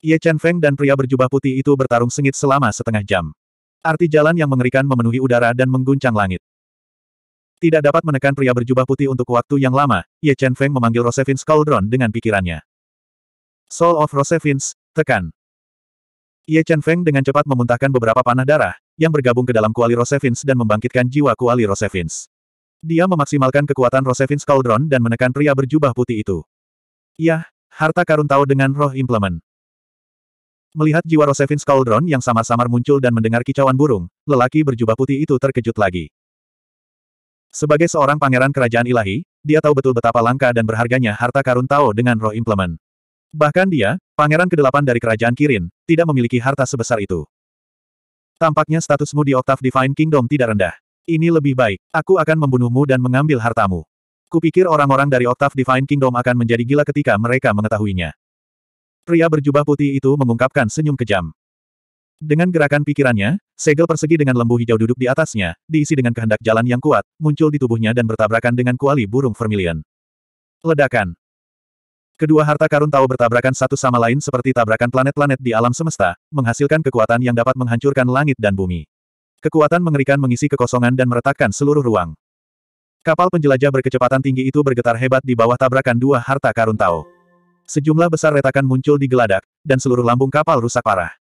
Ye Chen Feng dan pria berjubah putih itu bertarung sengit selama setengah jam. Arti jalan yang mengerikan memenuhi udara dan mengguncang langit. Tidak dapat menekan pria berjubah putih untuk waktu yang lama, Ye Chen Feng memanggil Rosevin's Cauldron dengan pikirannya. Soul of Rosevin's, tekan. Ye Chen Feng dengan cepat memuntahkan beberapa panah darah, yang bergabung ke dalam kuali Rosevin's dan membangkitkan jiwa kuali Rosevin's. Dia memaksimalkan kekuatan Rosevin's Cauldron dan menekan pria berjubah putih itu. Yah, harta karun tahu dengan roh implement. Melihat jiwa Rosevin's Skaldron yang samar-samar muncul dan mendengar kicauan burung, lelaki berjubah putih itu terkejut lagi. Sebagai seorang pangeran kerajaan ilahi, dia tahu betul betapa langka dan berharganya harta karun Tao dengan roh implement. Bahkan dia, pangeran kedelapan dari kerajaan Kirin, tidak memiliki harta sebesar itu. Tampaknya statusmu di Octave Divine Kingdom tidak rendah. Ini lebih baik, aku akan membunuhmu dan mengambil hartamu. Kupikir orang-orang dari Octave Divine Kingdom akan menjadi gila ketika mereka mengetahuinya. Pria berjubah putih itu mengungkapkan senyum kejam. Dengan gerakan pikirannya, segel persegi dengan lembu hijau duduk di atasnya, diisi dengan kehendak jalan yang kuat, muncul di tubuhnya dan bertabrakan dengan kuali burung vermilion. Ledakan. Kedua harta karun tahu bertabrakan satu sama lain seperti tabrakan planet-planet di alam semesta, menghasilkan kekuatan yang dapat menghancurkan langit dan bumi. Kekuatan mengerikan mengisi kekosongan dan meretakkan seluruh ruang. Kapal penjelajah berkecepatan tinggi itu bergetar hebat di bawah tabrakan dua harta karun tahu. Sejumlah besar retakan muncul di geladak, dan seluruh lambung kapal rusak parah.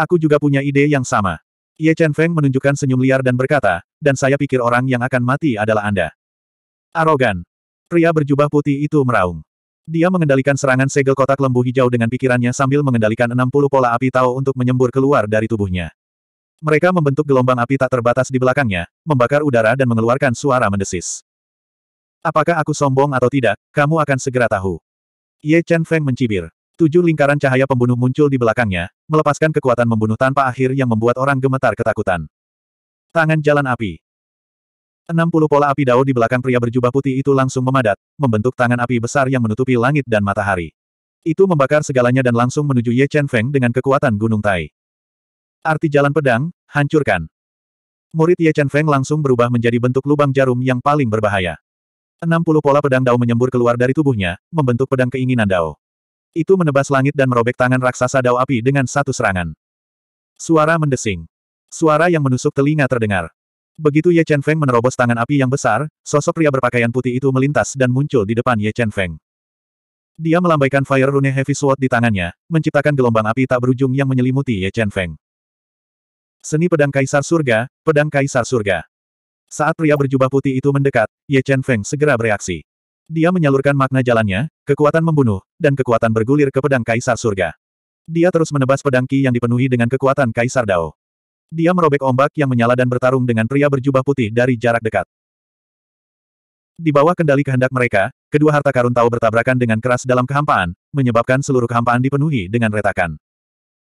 Aku juga punya ide yang sama. Ye Chen Feng menunjukkan senyum liar dan berkata, dan saya pikir orang yang akan mati adalah Anda. Arogan. Pria berjubah putih itu meraung. Dia mengendalikan serangan segel kotak lembu hijau dengan pikirannya sambil mengendalikan 60 pola api Tao untuk menyembur keluar dari tubuhnya. Mereka membentuk gelombang api tak terbatas di belakangnya, membakar udara dan mengeluarkan suara mendesis. Apakah aku sombong atau tidak, kamu akan segera tahu. Ye Chen Feng mencibir. Tujuh lingkaran cahaya pembunuh muncul di belakangnya, melepaskan kekuatan membunuh tanpa akhir yang membuat orang gemetar ketakutan. Tangan jalan api. 60 pola api dao di belakang pria berjubah putih itu langsung memadat, membentuk tangan api besar yang menutupi langit dan matahari. Itu membakar segalanya dan langsung menuju Ye Chen Feng dengan kekuatan gunung tai. Arti jalan pedang, hancurkan. Murid Ye Chen Feng langsung berubah menjadi bentuk lubang jarum yang paling berbahaya. 60 pola pedang Dao menyembur keluar dari tubuhnya, membentuk pedang keinginan Dao. Itu menebas langit dan merobek tangan raksasa Dao api dengan satu serangan. Suara mendesing. Suara yang menusuk telinga terdengar. Begitu Ye Chen Feng menerobos tangan api yang besar, sosok pria berpakaian putih itu melintas dan muncul di depan Ye Chen Feng. Dia melambaikan Fire Rune Heavy Sword di tangannya, menciptakan gelombang api tak berujung yang menyelimuti Ye Chen Feng. Seni Pedang Kaisar Surga, Pedang Kaisar Surga. Saat pria berjubah putih itu mendekat, Ye Chen Feng segera bereaksi. Dia menyalurkan makna jalannya, kekuatan membunuh, dan kekuatan bergulir ke pedang Kaisar Surga. Dia terus menebas pedang Qi yang dipenuhi dengan kekuatan Kaisar Dao. Dia merobek ombak yang menyala dan bertarung dengan pria berjubah putih dari jarak dekat. Di bawah kendali kehendak mereka, kedua harta karun tahu bertabrakan dengan keras dalam kehampaan, menyebabkan seluruh kehampaan dipenuhi dengan retakan.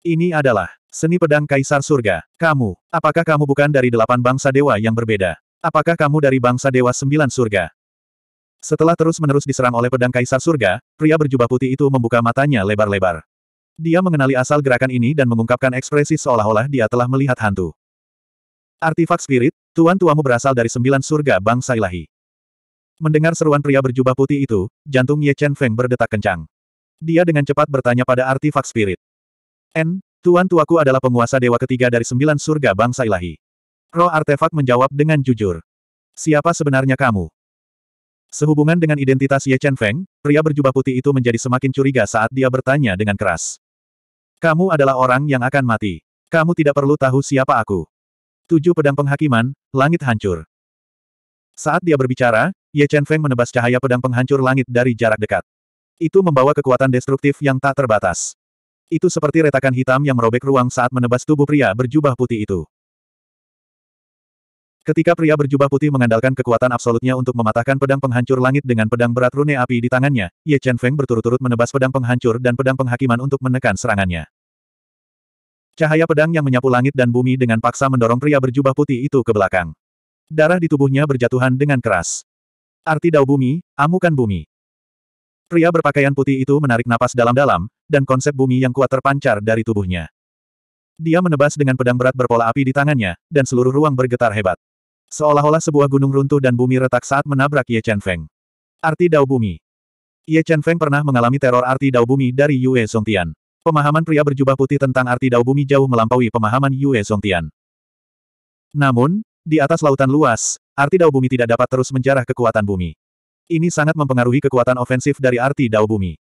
Ini adalah seni pedang Kaisar Surga. Kamu, apakah kamu bukan dari delapan bangsa dewa yang berbeda? Apakah kamu dari bangsa dewa sembilan surga? Setelah terus-menerus diserang oleh pedang Kaisar Surga, pria berjubah putih itu membuka matanya lebar-lebar. Dia mengenali asal gerakan ini dan mengungkapkan ekspresi seolah-olah dia telah melihat hantu. Artifak spirit, tuan tuamu berasal dari sembilan surga bangsa ilahi. Mendengar seruan pria berjubah putih itu, jantung Ye Chen Feng berdetak kencang. Dia dengan cepat bertanya pada artifak spirit. N, Tuan Tuaku adalah penguasa dewa ketiga dari sembilan surga bangsa ilahi. Roh artefak menjawab dengan jujur. Siapa sebenarnya kamu? Sehubungan dengan identitas Ye Chen Feng, pria berjubah putih itu menjadi semakin curiga saat dia bertanya dengan keras. Kamu adalah orang yang akan mati. Kamu tidak perlu tahu siapa aku. Tujuh pedang penghakiman, langit hancur. Saat dia berbicara, Ye Chen Feng menebas cahaya pedang penghancur langit dari jarak dekat. Itu membawa kekuatan destruktif yang tak terbatas. Itu seperti retakan hitam yang merobek ruang saat menebas tubuh pria berjubah putih itu. Ketika pria berjubah putih mengandalkan kekuatan absolutnya untuk mematahkan pedang penghancur langit dengan pedang berat rune api di tangannya, Ye Chen Feng berturut-turut menebas pedang penghancur dan pedang penghakiman untuk menekan serangannya. Cahaya pedang yang menyapu langit dan bumi dengan paksa mendorong pria berjubah putih itu ke belakang. Darah di tubuhnya berjatuhan dengan keras. Arti dao bumi, amukan bumi. Pria berpakaian putih itu menarik napas dalam-dalam, dan konsep bumi yang kuat terpancar dari tubuhnya. Dia menebas dengan pedang berat berpola api di tangannya, dan seluruh ruang bergetar hebat. Seolah-olah sebuah gunung runtuh dan bumi retak saat menabrak Ye Chen Feng. Arti Dao Bumi Ye Chen Feng pernah mengalami teror arti Dao Bumi dari Yue Songtian. Pemahaman pria berjubah putih tentang arti Dao Bumi jauh melampaui pemahaman Yue Songtian. Namun, di atas lautan luas, arti Dao Bumi tidak dapat terus menjarah kekuatan bumi. Ini sangat mempengaruhi kekuatan ofensif dari arti Dao Bumi.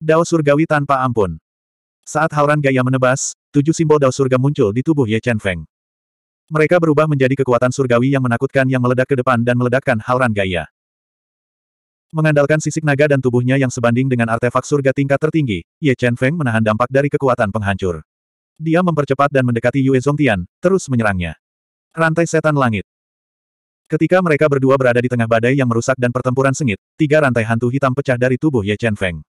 Dao Surgawi tanpa ampun. Saat Hauran Gaya menebas, tujuh simbol Dao Surga muncul di tubuh Ye Chen Feng. Mereka berubah menjadi kekuatan surgawi yang menakutkan yang meledak ke depan dan meledakkan Hauran Gaya. Mengandalkan sisik naga dan tubuhnya yang sebanding dengan artefak surga tingkat tertinggi, Ye Chen Feng menahan dampak dari kekuatan penghancur. Dia mempercepat dan mendekati Yue Zhongtian, terus menyerangnya. Rantai Setan Langit Ketika mereka berdua berada di tengah badai yang merusak dan pertempuran sengit, tiga rantai hantu hitam pecah dari tubuh Ye Chen Feng.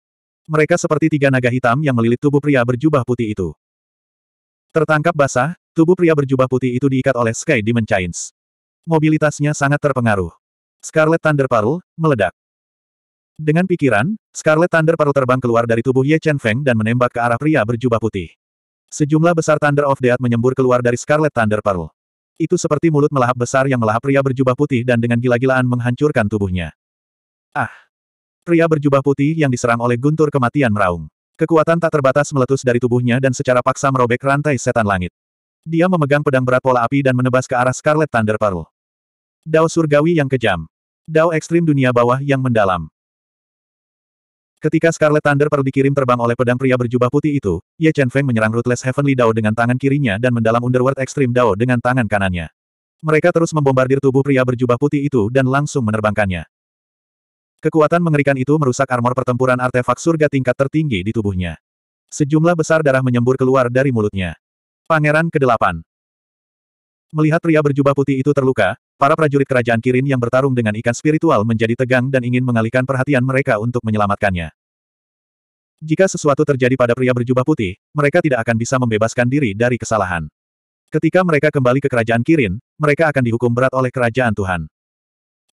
Mereka seperti tiga naga hitam yang melilit tubuh pria berjubah putih itu. Tertangkap basah, tubuh pria berjubah putih itu diikat oleh Sky Demon Chains. Mobilitasnya sangat terpengaruh. Scarlet Thunder Pearl, meledak. Dengan pikiran, Scarlet Thunder Pearl terbang keluar dari tubuh Ye Chen Feng dan menembak ke arah pria berjubah putih. Sejumlah besar Thunder of Death menyembur keluar dari Scarlet Thunder Pearl. Itu seperti mulut melahap besar yang melahap pria berjubah putih dan dengan gila-gilaan menghancurkan tubuhnya. Ah! Pria berjubah putih yang diserang oleh guntur kematian meraung. Kekuatan tak terbatas meletus dari tubuhnya dan secara paksa merobek rantai setan langit. Dia memegang pedang berat pola api dan menebas ke arah Scarlet Thunder Pearl. Dao surgawi yang kejam. Dao ekstrim dunia bawah yang mendalam. Ketika Scarlet Thunder Pearl dikirim terbang oleh pedang pria berjubah putih itu, Ye Chen Feng menyerang Ruthless Heavenly Dao dengan tangan kirinya dan mendalam Underworld Extreme Dao dengan tangan kanannya. Mereka terus membombardir tubuh pria berjubah putih itu dan langsung menerbangkannya. Kekuatan mengerikan itu merusak armor pertempuran artefak surga tingkat tertinggi di tubuhnya. Sejumlah besar darah menyembur keluar dari mulutnya. Pangeran ke-8 Melihat pria berjubah putih itu terluka, Para prajurit kerajaan Kirin yang bertarung dengan ikan spiritual menjadi tegang dan ingin mengalihkan perhatian mereka untuk menyelamatkannya. Jika sesuatu terjadi pada pria berjubah putih, mereka tidak akan bisa membebaskan diri dari kesalahan. Ketika mereka kembali ke kerajaan Kirin, mereka akan dihukum berat oleh kerajaan Tuhan.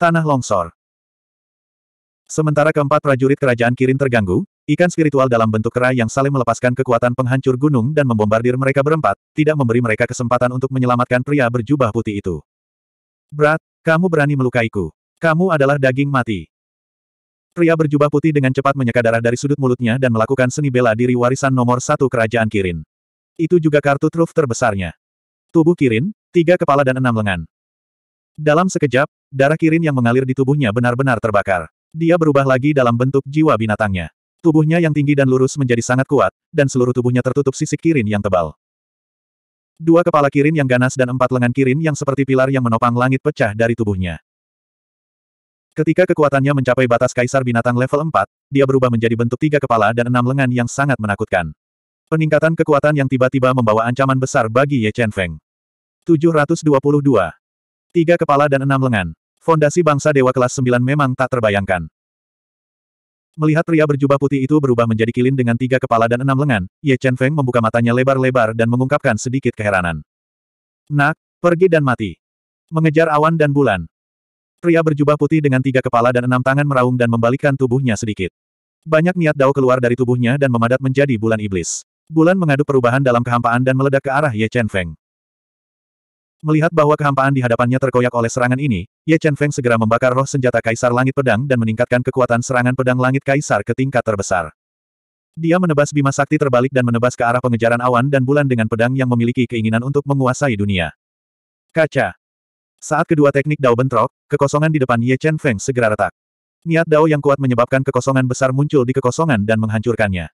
Tanah longsor. Sementara keempat prajurit kerajaan Kirin terganggu, ikan spiritual dalam bentuk kera yang saling melepaskan kekuatan penghancur gunung dan membombardir mereka berempat, tidak memberi mereka kesempatan untuk menyelamatkan pria berjubah putih itu. Brat, kamu berani melukaiku. Kamu adalah daging mati. Pria berjubah putih dengan cepat menyeka darah dari sudut mulutnya dan melakukan seni bela diri warisan nomor satu kerajaan Kirin. Itu juga kartu truf terbesarnya. Tubuh Kirin, tiga kepala dan enam lengan. Dalam sekejap, darah Kirin yang mengalir di tubuhnya benar-benar terbakar. Dia berubah lagi dalam bentuk jiwa binatangnya. Tubuhnya yang tinggi dan lurus menjadi sangat kuat, dan seluruh tubuhnya tertutup sisik Kirin yang tebal. Dua kepala kirin yang ganas dan empat lengan kirin yang seperti pilar yang menopang langit pecah dari tubuhnya. Ketika kekuatannya mencapai batas kaisar binatang level 4, dia berubah menjadi bentuk tiga kepala dan enam lengan yang sangat menakutkan. Peningkatan kekuatan yang tiba-tiba membawa ancaman besar bagi Ye Chen Feng. 722. Tiga kepala dan enam lengan. Fondasi bangsa dewa kelas 9 memang tak terbayangkan. Melihat pria berjubah putih itu berubah menjadi kilin dengan tiga kepala dan enam lengan, Ye Chen Feng membuka matanya lebar-lebar dan mengungkapkan sedikit keheranan. Nak, pergi dan mati. Mengejar awan dan bulan. Pria berjubah putih dengan tiga kepala dan enam tangan meraung dan membalikkan tubuhnya sedikit. Banyak niat dao keluar dari tubuhnya dan memadat menjadi bulan iblis. Bulan mengadu perubahan dalam kehampaan dan meledak ke arah Ye Chen Feng. Melihat bahwa kehampaan di hadapannya terkoyak oleh serangan ini, Ye Chen Feng segera membakar roh senjata Kaisar Langit Pedang dan meningkatkan kekuatan serangan pedang langit Kaisar ke tingkat terbesar. Dia menebas Bima Sakti terbalik dan menebas ke arah pengejaran awan dan bulan dengan pedang yang memiliki keinginan untuk menguasai dunia. Kaca. Saat kedua teknik Dao bentrok, kekosongan di depan Ye Chen Feng segera retak. Niat Dao yang kuat menyebabkan kekosongan besar muncul di kekosongan dan menghancurkannya.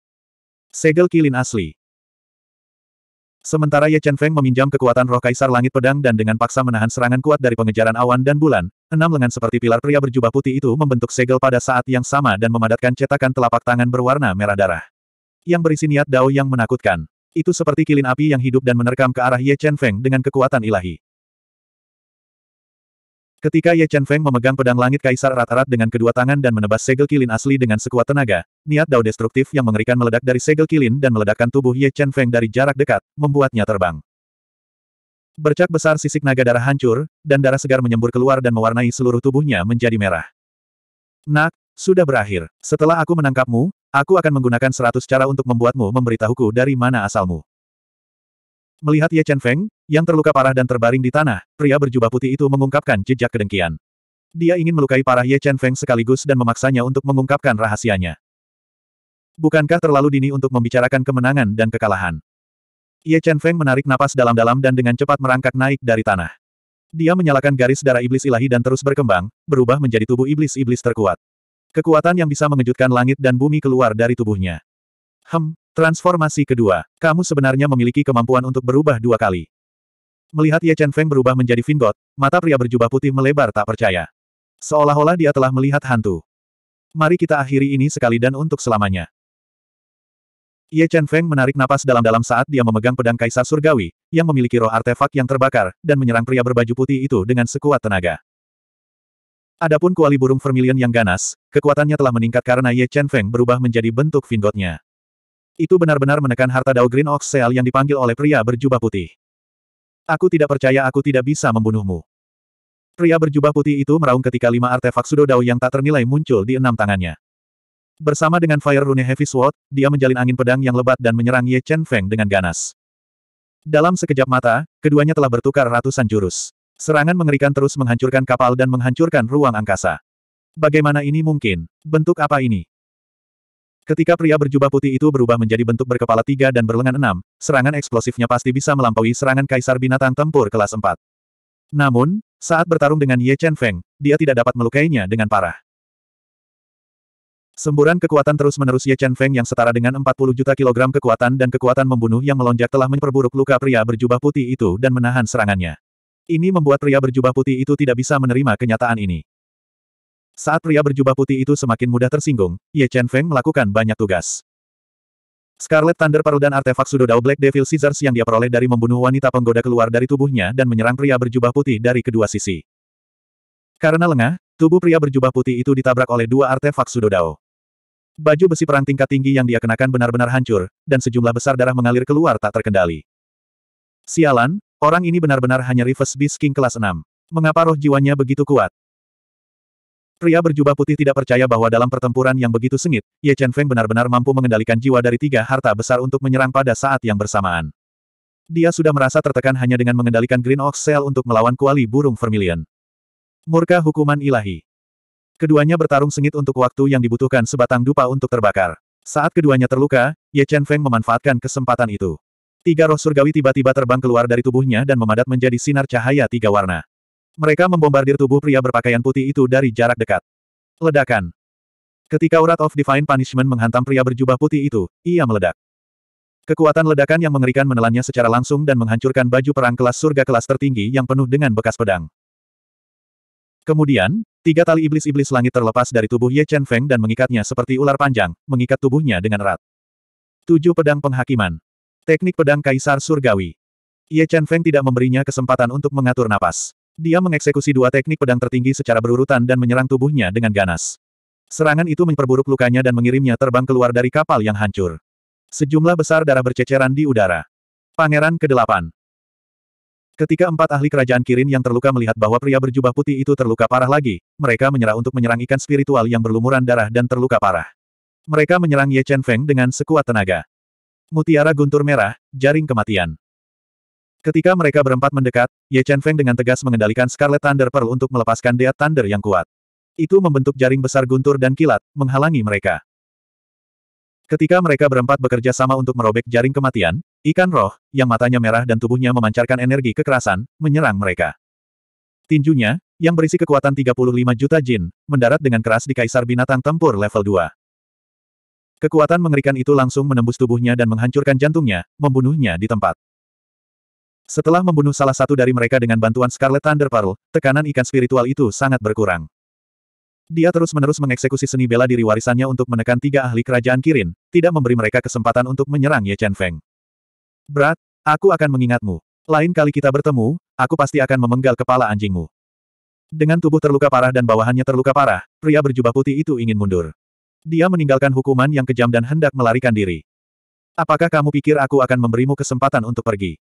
Segel kilin asli. Sementara Ye Chen Feng meminjam kekuatan roh kaisar langit pedang dan dengan paksa menahan serangan kuat dari pengejaran awan dan bulan, enam lengan seperti pilar pria berjubah putih itu membentuk segel pada saat yang sama dan memadatkan cetakan telapak tangan berwarna merah darah. Yang berisi niat Dao yang menakutkan. Itu seperti kilin api yang hidup dan menerkam ke arah Ye Chen Feng dengan kekuatan ilahi. Ketika Ye Chen Feng memegang pedang langit kaisar erat-erat dengan kedua tangan dan menebas segel kilin asli dengan sekuat tenaga, niat dao destruktif yang mengerikan meledak dari segel kilin dan meledakkan tubuh Ye Chen Feng dari jarak dekat, membuatnya terbang. Bercak besar sisik naga darah hancur, dan darah segar menyembur keluar dan mewarnai seluruh tubuhnya menjadi merah. Nak, sudah berakhir. Setelah aku menangkapmu, aku akan menggunakan seratus cara untuk membuatmu memberitahuku dari mana asalmu. Melihat Ye Chen Feng, yang terluka parah dan terbaring di tanah, pria berjubah putih itu mengungkapkan jejak kedengkian. Dia ingin melukai parah Ye Chen Feng sekaligus dan memaksanya untuk mengungkapkan rahasianya. Bukankah terlalu dini untuk membicarakan kemenangan dan kekalahan? Ye Chen Feng menarik napas dalam-dalam dan dengan cepat merangkak naik dari tanah. Dia menyalakan garis darah iblis ilahi dan terus berkembang, berubah menjadi tubuh iblis-iblis terkuat. Kekuatan yang bisa mengejutkan langit dan bumi keluar dari tubuhnya. Hem, Transformasi kedua, kamu sebenarnya memiliki kemampuan untuk berubah dua kali. Melihat Ye Chen Feng berubah menjadi Vingot, mata pria berjubah putih melebar tak percaya. Seolah-olah dia telah melihat hantu. Mari kita akhiri ini sekali dan untuk selamanya. Ye Chen Feng menarik napas dalam-dalam saat dia memegang pedang kaisar surgawi, yang memiliki roh artefak yang terbakar, dan menyerang pria berbaju putih itu dengan sekuat tenaga. Adapun kuali burung vermilion yang ganas, kekuatannya telah meningkat karena Ye Chen Feng berubah menjadi bentuk Vingotnya. Itu benar-benar menekan harta Dao Green Ox Seal yang dipanggil oleh pria berjubah putih. Aku tidak percaya aku tidak bisa membunuhmu. Pria berjubah putih itu meraung ketika lima artefak Sudo Dao yang tak ternilai muncul di enam tangannya. Bersama dengan Fire Rune Heavy Sword, dia menjalin angin pedang yang lebat dan menyerang Ye Chen Feng dengan ganas. Dalam sekejap mata, keduanya telah bertukar ratusan jurus. Serangan mengerikan terus menghancurkan kapal dan menghancurkan ruang angkasa. Bagaimana ini mungkin? Bentuk apa ini? Ketika pria berjubah putih itu berubah menjadi bentuk berkepala tiga dan berlengan enam, serangan eksplosifnya pasti bisa melampaui serangan kaisar binatang tempur kelas empat. Namun, saat bertarung dengan Ye Chen Feng, dia tidak dapat melukainya dengan parah. Semburan kekuatan terus-menerus Ye Chen Feng yang setara dengan 40 juta kilogram kekuatan dan kekuatan membunuh yang melonjak telah memperburuk luka pria berjubah putih itu dan menahan serangannya. Ini membuat pria berjubah putih itu tidak bisa menerima kenyataan ini. Saat pria berjubah putih itu semakin mudah tersinggung, Ye Chen Feng melakukan banyak tugas. Scarlet Thunder dan artefak Sudo Dao Black Devil Scissors yang dia peroleh dari membunuh wanita penggoda keluar dari tubuhnya dan menyerang pria berjubah putih dari kedua sisi. Karena lengah, tubuh pria berjubah putih itu ditabrak oleh dua artefak Sudo Dao. Baju besi perang tingkat tinggi yang dia kenakan benar-benar hancur, dan sejumlah besar darah mengalir keluar tak terkendali. Sialan, orang ini benar-benar hanya reverse beast king kelas 6. Mengapa roh jiwanya begitu kuat? Pria berjubah putih tidak percaya bahwa dalam pertempuran yang begitu sengit, Ye Chen Feng benar-benar mampu mengendalikan jiwa dari tiga harta besar untuk menyerang pada saat yang bersamaan. Dia sudah merasa tertekan hanya dengan mengendalikan Green Ox Cell untuk melawan kuali burung vermilion. Murka hukuman ilahi. Keduanya bertarung sengit untuk waktu yang dibutuhkan sebatang dupa untuk terbakar. Saat keduanya terluka, Ye Chen Feng memanfaatkan kesempatan itu. Tiga roh surgawi tiba-tiba terbang keluar dari tubuhnya dan memadat menjadi sinar cahaya tiga warna. Mereka membombardir tubuh pria berpakaian putih itu dari jarak dekat. Ledakan. Ketika urat of divine punishment menghantam pria berjubah putih itu, ia meledak. Kekuatan ledakan yang mengerikan menelannya secara langsung dan menghancurkan baju perang kelas surga kelas tertinggi yang penuh dengan bekas pedang. Kemudian, tiga tali iblis-iblis langit terlepas dari tubuh Ye Chen Feng dan mengikatnya seperti ular panjang, mengikat tubuhnya dengan erat. Tujuh pedang penghakiman. Teknik pedang Kaisar Surgawi. Ye Chen Feng tidak memberinya kesempatan untuk mengatur napas. Dia mengeksekusi dua teknik pedang tertinggi secara berurutan dan menyerang tubuhnya dengan ganas. Serangan itu memperburuk lukanya dan mengirimnya terbang keluar dari kapal yang hancur. Sejumlah besar darah berceceran di udara. Pangeran ke-8 Ketika empat ahli kerajaan Kirin yang terluka melihat bahwa pria berjubah putih itu terluka parah lagi, mereka menyerah untuk menyerang ikan spiritual yang berlumuran darah dan terluka parah. Mereka menyerang Ye Chen Feng dengan sekuat tenaga. Mutiara guntur merah, jaring kematian. Ketika mereka berempat mendekat, Ye Chen Feng dengan tegas mengendalikan Scarlet Thunder Pearl untuk melepaskan Dead Thunder yang kuat. Itu membentuk jaring besar guntur dan kilat, menghalangi mereka. Ketika mereka berempat bekerja sama untuk merobek jaring kematian, ikan roh, yang matanya merah dan tubuhnya memancarkan energi kekerasan, menyerang mereka. Tinjunya, yang berisi kekuatan 35 juta jin, mendarat dengan keras di Kaisar Binatang Tempur level 2. Kekuatan mengerikan itu langsung menembus tubuhnya dan menghancurkan jantungnya, membunuhnya di tempat. Setelah membunuh salah satu dari mereka dengan bantuan Scarlet Thunder Pearl, tekanan ikan spiritual itu sangat berkurang. Dia terus-menerus mengeksekusi seni bela diri warisannya untuk menekan tiga ahli kerajaan Kirin, tidak memberi mereka kesempatan untuk menyerang Ye Chen Feng. Berat, aku akan mengingatmu. Lain kali kita bertemu, aku pasti akan memenggal kepala anjingmu. Dengan tubuh terluka parah dan bawahannya terluka parah, pria berjubah putih itu ingin mundur. Dia meninggalkan hukuman yang kejam dan hendak melarikan diri. Apakah kamu pikir aku akan memberimu kesempatan untuk pergi?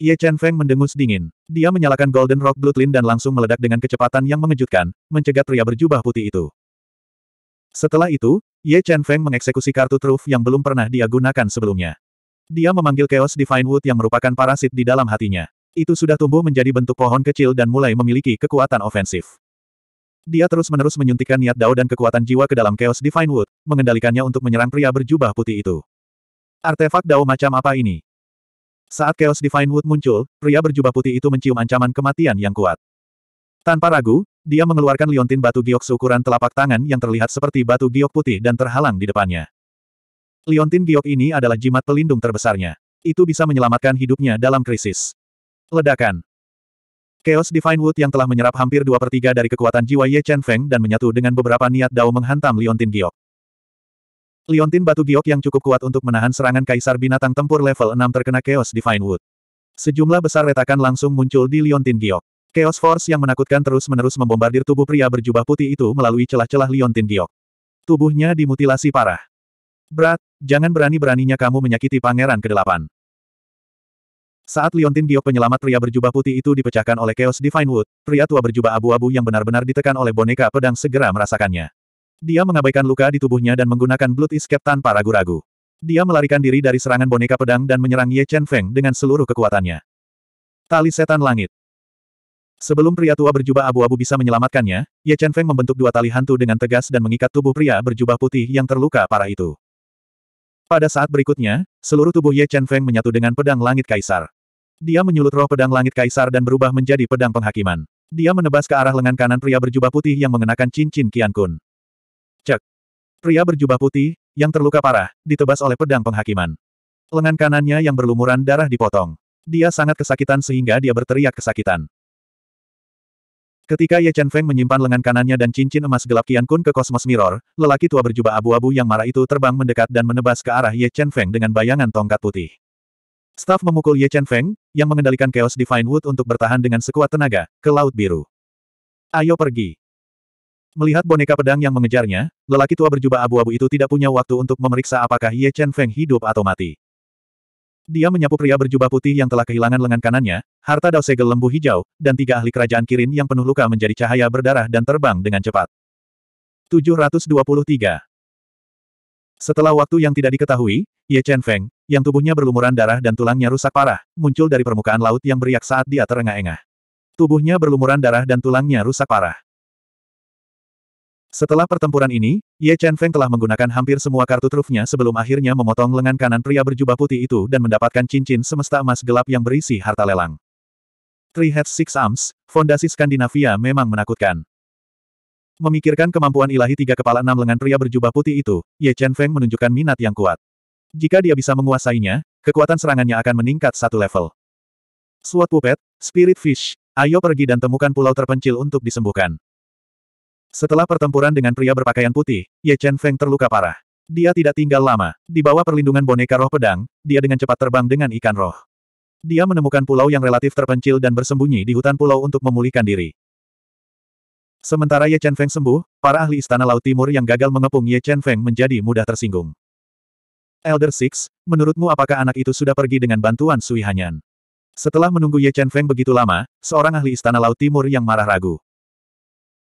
Ye Chen Feng mendengus dingin. Dia menyalakan Golden Rock Bloodline dan langsung meledak dengan kecepatan yang mengejutkan, mencegat pria berjubah putih itu. Setelah itu, Ye Chen Feng mengeksekusi kartu truf yang belum pernah dia gunakan sebelumnya. Dia memanggil Chaos Divine Wood yang merupakan parasit di dalam hatinya. Itu sudah tumbuh menjadi bentuk pohon kecil dan mulai memiliki kekuatan ofensif. Dia terus-menerus menyuntikkan niat dao dan kekuatan jiwa ke dalam Chaos Divine Wood, mengendalikannya untuk menyerang pria berjubah putih itu. Artefak dao macam apa ini? Saat Chaos Divine Wood muncul, pria berjubah putih itu mencium ancaman kematian yang kuat. Tanpa ragu, dia mengeluarkan liontin batu giok seukuran telapak tangan yang terlihat seperti batu giok putih dan terhalang di depannya. Liontin giok ini adalah jimat pelindung terbesarnya. Itu bisa menyelamatkan hidupnya dalam krisis. Ledakan. Chaos Divine Wood yang telah menyerap hampir dua per tiga dari kekuatan jiwa Ye Chen Feng dan menyatu dengan beberapa niat Dao menghantam liontin giok. Liontin batu giok yang cukup kuat untuk menahan serangan kaisar binatang tempur level 6 terkena Chaos Divine Wood. Sejumlah besar retakan langsung muncul di Liontin giok. Chaos Force yang menakutkan terus-menerus membombardir tubuh pria berjubah putih itu melalui celah-celah Liontin giok. Tubuhnya dimutilasi parah. Berat, jangan berani-beraninya kamu menyakiti pangeran ke-8. Saat Liontin Giok penyelamat pria berjubah putih itu dipecahkan oleh Chaos Divine Wood, pria tua berjubah abu-abu yang benar-benar ditekan oleh boneka pedang segera merasakannya. Dia mengabaikan luka di tubuhnya dan menggunakan Blood Escape tanpa ragu-ragu. Dia melarikan diri dari serangan boneka pedang dan menyerang Ye Chen Feng dengan seluruh kekuatannya. Tali Setan Langit Sebelum pria tua berjubah abu-abu bisa menyelamatkannya, Ye Chen Feng membentuk dua tali hantu dengan tegas dan mengikat tubuh pria berjubah putih yang terluka parah itu. Pada saat berikutnya, seluruh tubuh Ye Chen Feng menyatu dengan pedang langit kaisar. Dia menyulut roh pedang langit kaisar dan berubah menjadi pedang penghakiman. Dia menebas ke arah lengan kanan pria berjubah putih yang mengenakan cincin Qian Kun. Pria berjubah putih, yang terluka parah, ditebas oleh pedang penghakiman. Lengan kanannya yang berlumuran darah dipotong. Dia sangat kesakitan sehingga dia berteriak kesakitan. Ketika Ye Chen Feng menyimpan lengan kanannya dan cincin emas gelap Qian Kun ke kosmos Mirror, lelaki tua berjubah abu-abu yang marah itu terbang mendekat dan menebas ke arah Ye Chen Feng dengan bayangan tongkat putih. Staff memukul Ye Chen Feng, yang mengendalikan Chaos Divine Wood untuk bertahan dengan sekuat tenaga, ke Laut Biru. Ayo pergi. Melihat boneka pedang yang mengejarnya, lelaki tua berjubah abu-abu itu tidak punya waktu untuk memeriksa apakah Ye Chen Feng hidup atau mati. Dia menyapu pria berjubah putih yang telah kehilangan lengan kanannya, harta dao segel lembu hijau, dan tiga ahli kerajaan kirin yang penuh luka menjadi cahaya berdarah dan terbang dengan cepat. 723 Setelah waktu yang tidak diketahui, Ye Chen Feng, yang tubuhnya berlumuran darah dan tulangnya rusak parah, muncul dari permukaan laut yang beriak saat dia terengah-engah. Tubuhnya berlumuran darah dan tulangnya rusak parah. Setelah pertempuran ini, Ye Chen Feng telah menggunakan hampir semua kartu trufnya sebelum akhirnya memotong lengan kanan pria berjubah putih itu dan mendapatkan cincin semesta emas gelap yang berisi harta lelang. Three Heads Six Arms, fondasi Skandinavia memang menakutkan. Memikirkan kemampuan ilahi tiga kepala enam lengan pria berjubah putih itu, Ye Chen Feng menunjukkan minat yang kuat. Jika dia bisa menguasainya, kekuatan serangannya akan meningkat satu level. Swat Puppet, Spirit Fish, ayo pergi dan temukan pulau terpencil untuk disembuhkan. Setelah pertempuran dengan pria berpakaian putih, Ye Chen Feng terluka parah. Dia tidak tinggal lama. Di bawah perlindungan boneka roh pedang, dia dengan cepat terbang dengan ikan roh. Dia menemukan pulau yang relatif terpencil dan bersembunyi di hutan pulau untuk memulihkan diri. Sementara Ye Chen Feng sembuh, para ahli Istana Laut Timur yang gagal mengepung Ye Chen Feng menjadi mudah tersinggung. Elder Six, menurutmu apakah anak itu sudah pergi dengan bantuan Sui Hanyan? Setelah menunggu Ye Chen Feng begitu lama, seorang ahli Istana Laut Timur yang marah ragu.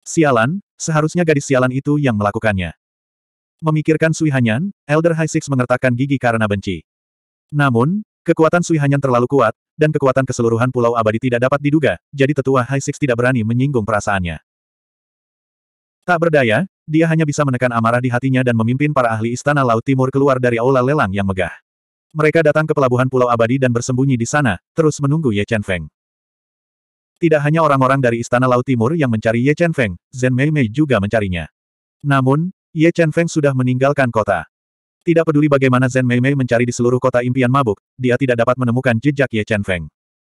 Sialan, seharusnya gadis sialan itu yang melakukannya. Memikirkan Sui Hanyan, Elder High Six mengertakkan gigi karena benci. Namun, kekuatan Sui Hanyan terlalu kuat, dan kekuatan keseluruhan Pulau Abadi tidak dapat diduga, jadi tetua High Six tidak berani menyinggung perasaannya. Tak berdaya, dia hanya bisa menekan amarah di hatinya dan memimpin para ahli Istana Laut Timur keluar dari aula lelang yang megah. Mereka datang ke pelabuhan Pulau Abadi dan bersembunyi di sana, terus menunggu Ye Chen Feng. Tidak hanya orang-orang dari Istana Laut Timur yang mencari Ye Chen Feng, Zhen Mei Mei juga mencarinya. Namun, Ye Chen Feng sudah meninggalkan kota. Tidak peduli bagaimana Zhen Mei Mei mencari di seluruh kota impian mabuk, dia tidak dapat menemukan jejak Ye Chen Feng.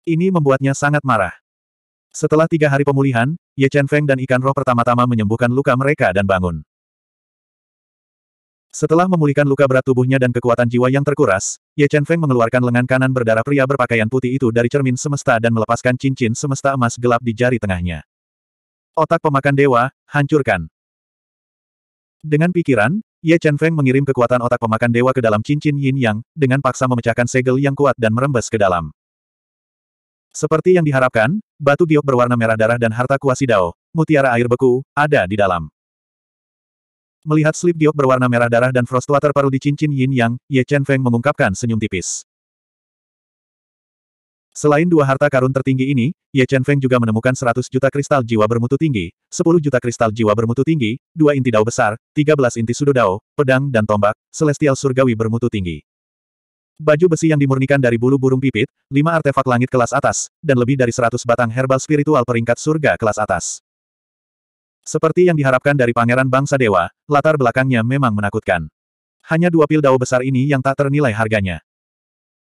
Ini membuatnya sangat marah. Setelah tiga hari pemulihan, Ye Chen Feng dan ikan roh pertama-tama menyembuhkan luka mereka dan bangun. Setelah memulihkan luka berat tubuhnya dan kekuatan jiwa yang terkuras, Ye Chen Feng mengeluarkan lengan kanan berdarah pria berpakaian putih itu dari cermin semesta dan melepaskan cincin semesta emas gelap di jari tengahnya. Otak pemakan dewa, hancurkan. Dengan pikiran, Ye Chen Feng mengirim kekuatan otak pemakan dewa ke dalam cincin yin yang, dengan paksa memecahkan segel yang kuat dan merembes ke dalam. Seperti yang diharapkan, batu giok berwarna merah darah dan harta kuasi dao, mutiara air beku, ada di dalam. Melihat slip giok berwarna merah darah dan frostwater paru di cincin yin yang, Ye Chen Feng mengungkapkan senyum tipis. Selain dua harta karun tertinggi ini, Ye Chen Feng juga menemukan 100 juta kristal jiwa bermutu tinggi, 10 juta kristal jiwa bermutu tinggi, dua inti dao besar, 13 inti Dao, pedang dan tombak, celestial surgawi bermutu tinggi. Baju besi yang dimurnikan dari bulu burung pipit, lima artefak langit kelas atas, dan lebih dari 100 batang herbal spiritual peringkat surga kelas atas. Seperti yang diharapkan dari pangeran bangsa dewa, latar belakangnya memang menakutkan. Hanya dua pil dao besar ini yang tak ternilai harganya.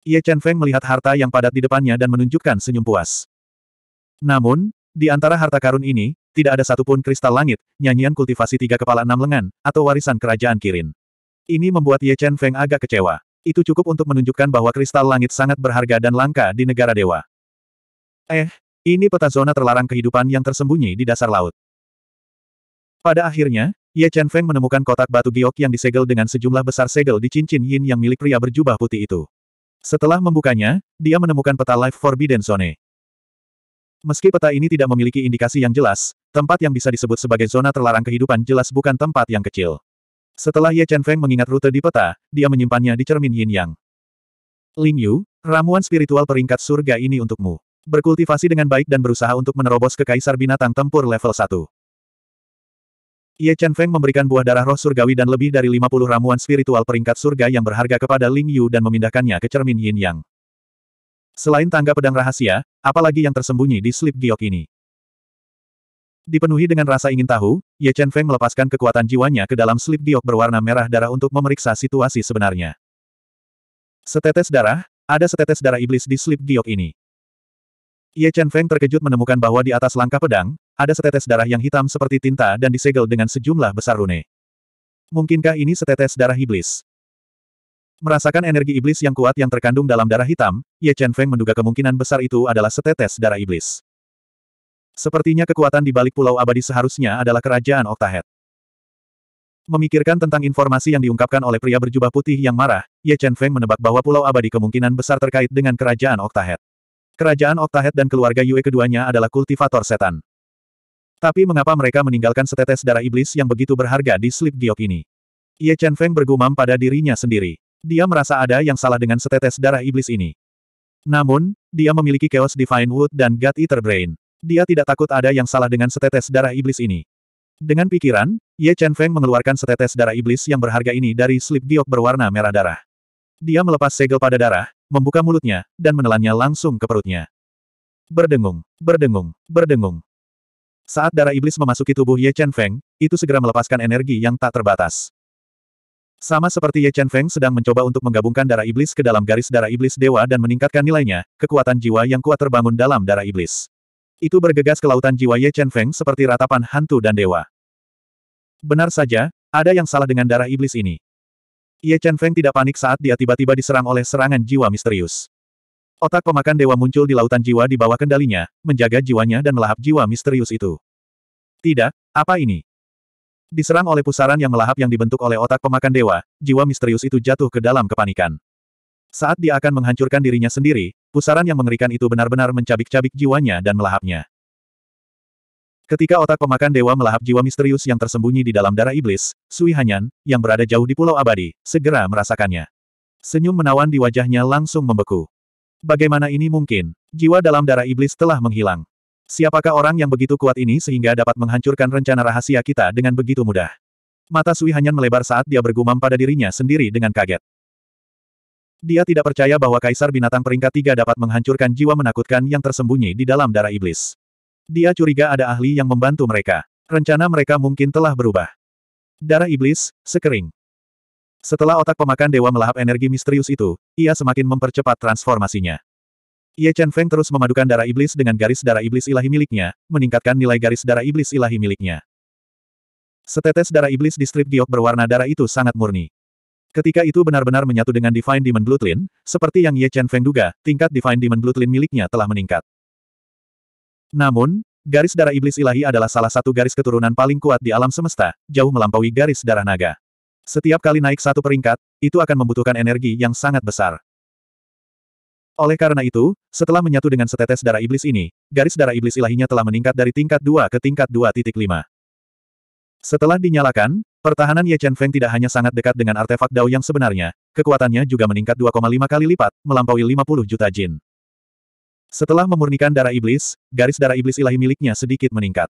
Ye Chen Feng melihat harta yang padat di depannya dan menunjukkan senyum puas. Namun, di antara harta karun ini, tidak ada satupun kristal langit, nyanyian kultivasi tiga kepala enam lengan, atau warisan kerajaan Kirin. Ini membuat Ye Chen Feng agak kecewa. Itu cukup untuk menunjukkan bahwa kristal langit sangat berharga dan langka di negara dewa. Eh, ini peta zona terlarang kehidupan yang tersembunyi di dasar laut. Pada akhirnya, Ye Chen Feng menemukan kotak batu giok yang disegel dengan sejumlah besar segel di cincin yin yang milik pria berjubah putih itu. Setelah membukanya, dia menemukan peta Life Forbidden Zone. Meski peta ini tidak memiliki indikasi yang jelas, tempat yang bisa disebut sebagai zona terlarang kehidupan jelas bukan tempat yang kecil. Setelah Ye Chen Feng mengingat rute di peta, dia menyimpannya di cermin yin yang. Ling Yu, ramuan spiritual peringkat surga ini untukmu. Berkultivasi dengan baik dan berusaha untuk menerobos ke kaisar binatang tempur level 1. Ye Chen Feng memberikan buah darah roh surgawi dan lebih dari 50 ramuan spiritual peringkat surga yang berharga kepada Ling Yu dan memindahkannya ke cermin yin yang. Selain tangga pedang rahasia, apalagi yang tersembunyi di slip giok ini. Dipenuhi dengan rasa ingin tahu, Ye Chen Feng melepaskan kekuatan jiwanya ke dalam slip giok berwarna merah darah untuk memeriksa situasi sebenarnya. Setetes darah, ada setetes darah iblis di slip giok ini. Ye Chen Feng terkejut menemukan bahwa di atas langkah pedang, ada setetes darah yang hitam seperti tinta dan disegel dengan sejumlah besar rune. Mungkinkah ini setetes darah iblis? Merasakan energi iblis yang kuat yang terkandung dalam darah hitam, Ye Chen Feng menduga kemungkinan besar itu adalah setetes darah iblis. Sepertinya kekuatan di balik pulau abadi seharusnya adalah kerajaan oktahed. Memikirkan tentang informasi yang diungkapkan oleh pria berjubah putih yang marah, Ye Chen Feng menebak bahwa pulau abadi kemungkinan besar terkait dengan kerajaan oktahed. Kerajaan oktahed dan keluarga Yue keduanya adalah kultivator setan. Tapi mengapa mereka meninggalkan setetes darah iblis yang begitu berharga di slip giok ini? Ye Chen Feng bergumam pada dirinya sendiri. Dia merasa ada yang salah dengan setetes darah iblis ini. Namun, dia memiliki Chaos Divine Wood dan God Eater Brain. Dia tidak takut ada yang salah dengan setetes darah iblis ini. Dengan pikiran, Ye Chen Feng mengeluarkan setetes darah iblis yang berharga ini dari slip giok berwarna merah darah. Dia melepas segel pada darah, membuka mulutnya, dan menelannya langsung ke perutnya. Berdengung, berdengung, berdengung. Saat darah iblis memasuki tubuh Ye Chen Feng, itu segera melepaskan energi yang tak terbatas. Sama seperti Ye Chen Feng sedang mencoba untuk menggabungkan darah iblis ke dalam garis darah iblis dewa dan meningkatkan nilainya, kekuatan jiwa yang kuat terbangun dalam darah iblis. Itu bergegas ke lautan jiwa Ye Chen Feng seperti ratapan hantu dan dewa. Benar saja, ada yang salah dengan darah iblis ini. Ye Chen Feng tidak panik saat dia tiba-tiba diserang oleh serangan jiwa misterius. Otak pemakan dewa muncul di lautan jiwa di bawah kendalinya, menjaga jiwanya dan melahap jiwa misterius itu. Tidak, apa ini? Diserang oleh pusaran yang melahap yang dibentuk oleh otak pemakan dewa, jiwa misterius itu jatuh ke dalam kepanikan. Saat dia akan menghancurkan dirinya sendiri, pusaran yang mengerikan itu benar-benar mencabik-cabik jiwanya dan melahapnya. Ketika otak pemakan dewa melahap jiwa misterius yang tersembunyi di dalam darah iblis, Sui Hanyan, yang berada jauh di Pulau Abadi, segera merasakannya. Senyum menawan di wajahnya langsung membeku. Bagaimana ini mungkin? Jiwa dalam darah iblis telah menghilang. Siapakah orang yang begitu kuat ini sehingga dapat menghancurkan rencana rahasia kita dengan begitu mudah? Mata Sui Hanyan melebar saat dia bergumam pada dirinya sendiri dengan kaget. Dia tidak percaya bahwa Kaisar Binatang Peringkat Tiga dapat menghancurkan jiwa menakutkan yang tersembunyi di dalam darah iblis. Dia curiga ada ahli yang membantu mereka. Rencana mereka mungkin telah berubah. Darah iblis, sekering. Setelah otak pemakan dewa melahap energi misterius itu, ia semakin mempercepat transformasinya. Ye Chen Feng terus memadukan darah iblis dengan garis darah iblis ilahi miliknya, meningkatkan nilai garis darah iblis ilahi miliknya. Setetes darah iblis di strip giok berwarna darah itu sangat murni. Ketika itu benar-benar menyatu dengan Divine Demon Bloodline, seperti yang Ye Chen Feng duga, tingkat Divine Demon Bloodline miliknya telah meningkat. Namun, garis darah iblis ilahi adalah salah satu garis keturunan paling kuat di alam semesta, jauh melampaui garis darah naga. Setiap kali naik satu peringkat, itu akan membutuhkan energi yang sangat besar. Oleh karena itu, setelah menyatu dengan setetes darah iblis ini, garis darah iblis ilahinya telah meningkat dari tingkat 2 ke tingkat 2.5. Setelah dinyalakan, pertahanan Ye Chen Feng tidak hanya sangat dekat dengan artefak Dao yang sebenarnya, kekuatannya juga meningkat 2,5 kali lipat, melampaui 50 juta jin. Setelah memurnikan darah iblis, garis darah iblis ilahi miliknya sedikit meningkat.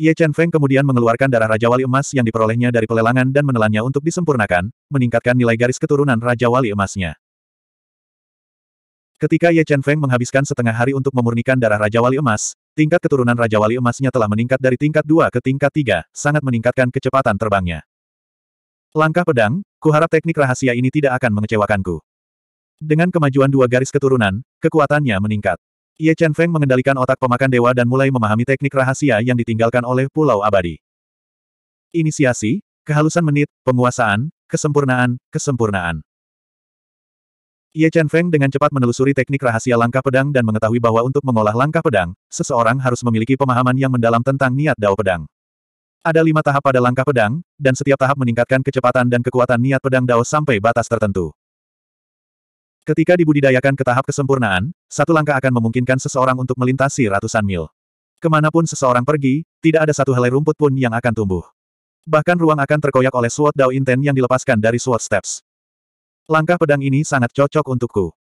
Ye Chen Feng kemudian mengeluarkan darah Raja Wali Emas yang diperolehnya dari pelelangan dan menelannya untuk disempurnakan, meningkatkan nilai garis keturunan Raja Wali Emasnya. Ketika Ye Chen Feng menghabiskan setengah hari untuk memurnikan darah Raja Wali Emas, tingkat keturunan Raja Wali Emasnya telah meningkat dari tingkat 2 ke tingkat 3, sangat meningkatkan kecepatan terbangnya. Langkah pedang, kuharap teknik rahasia ini tidak akan mengecewakanku. Dengan kemajuan dua garis keturunan, kekuatannya meningkat. Ye Chen Feng mengendalikan otak pemakan dewa dan mulai memahami teknik rahasia yang ditinggalkan oleh Pulau Abadi. Inisiasi, kehalusan menit, penguasaan, kesempurnaan, kesempurnaan. Ye Chen Feng dengan cepat menelusuri teknik rahasia langkah pedang dan mengetahui bahwa untuk mengolah langkah pedang, seseorang harus memiliki pemahaman yang mendalam tentang niat dao pedang. Ada lima tahap pada langkah pedang, dan setiap tahap meningkatkan kecepatan dan kekuatan niat pedang dao sampai batas tertentu. Ketika dibudidayakan ke tahap kesempurnaan, satu langkah akan memungkinkan seseorang untuk melintasi ratusan mil. Kemanapun seseorang pergi, tidak ada satu helai rumput pun yang akan tumbuh. Bahkan ruang akan terkoyak oleh Sword Dao Inten yang dilepaskan dari Sword Steps. Langkah pedang ini sangat cocok untukku.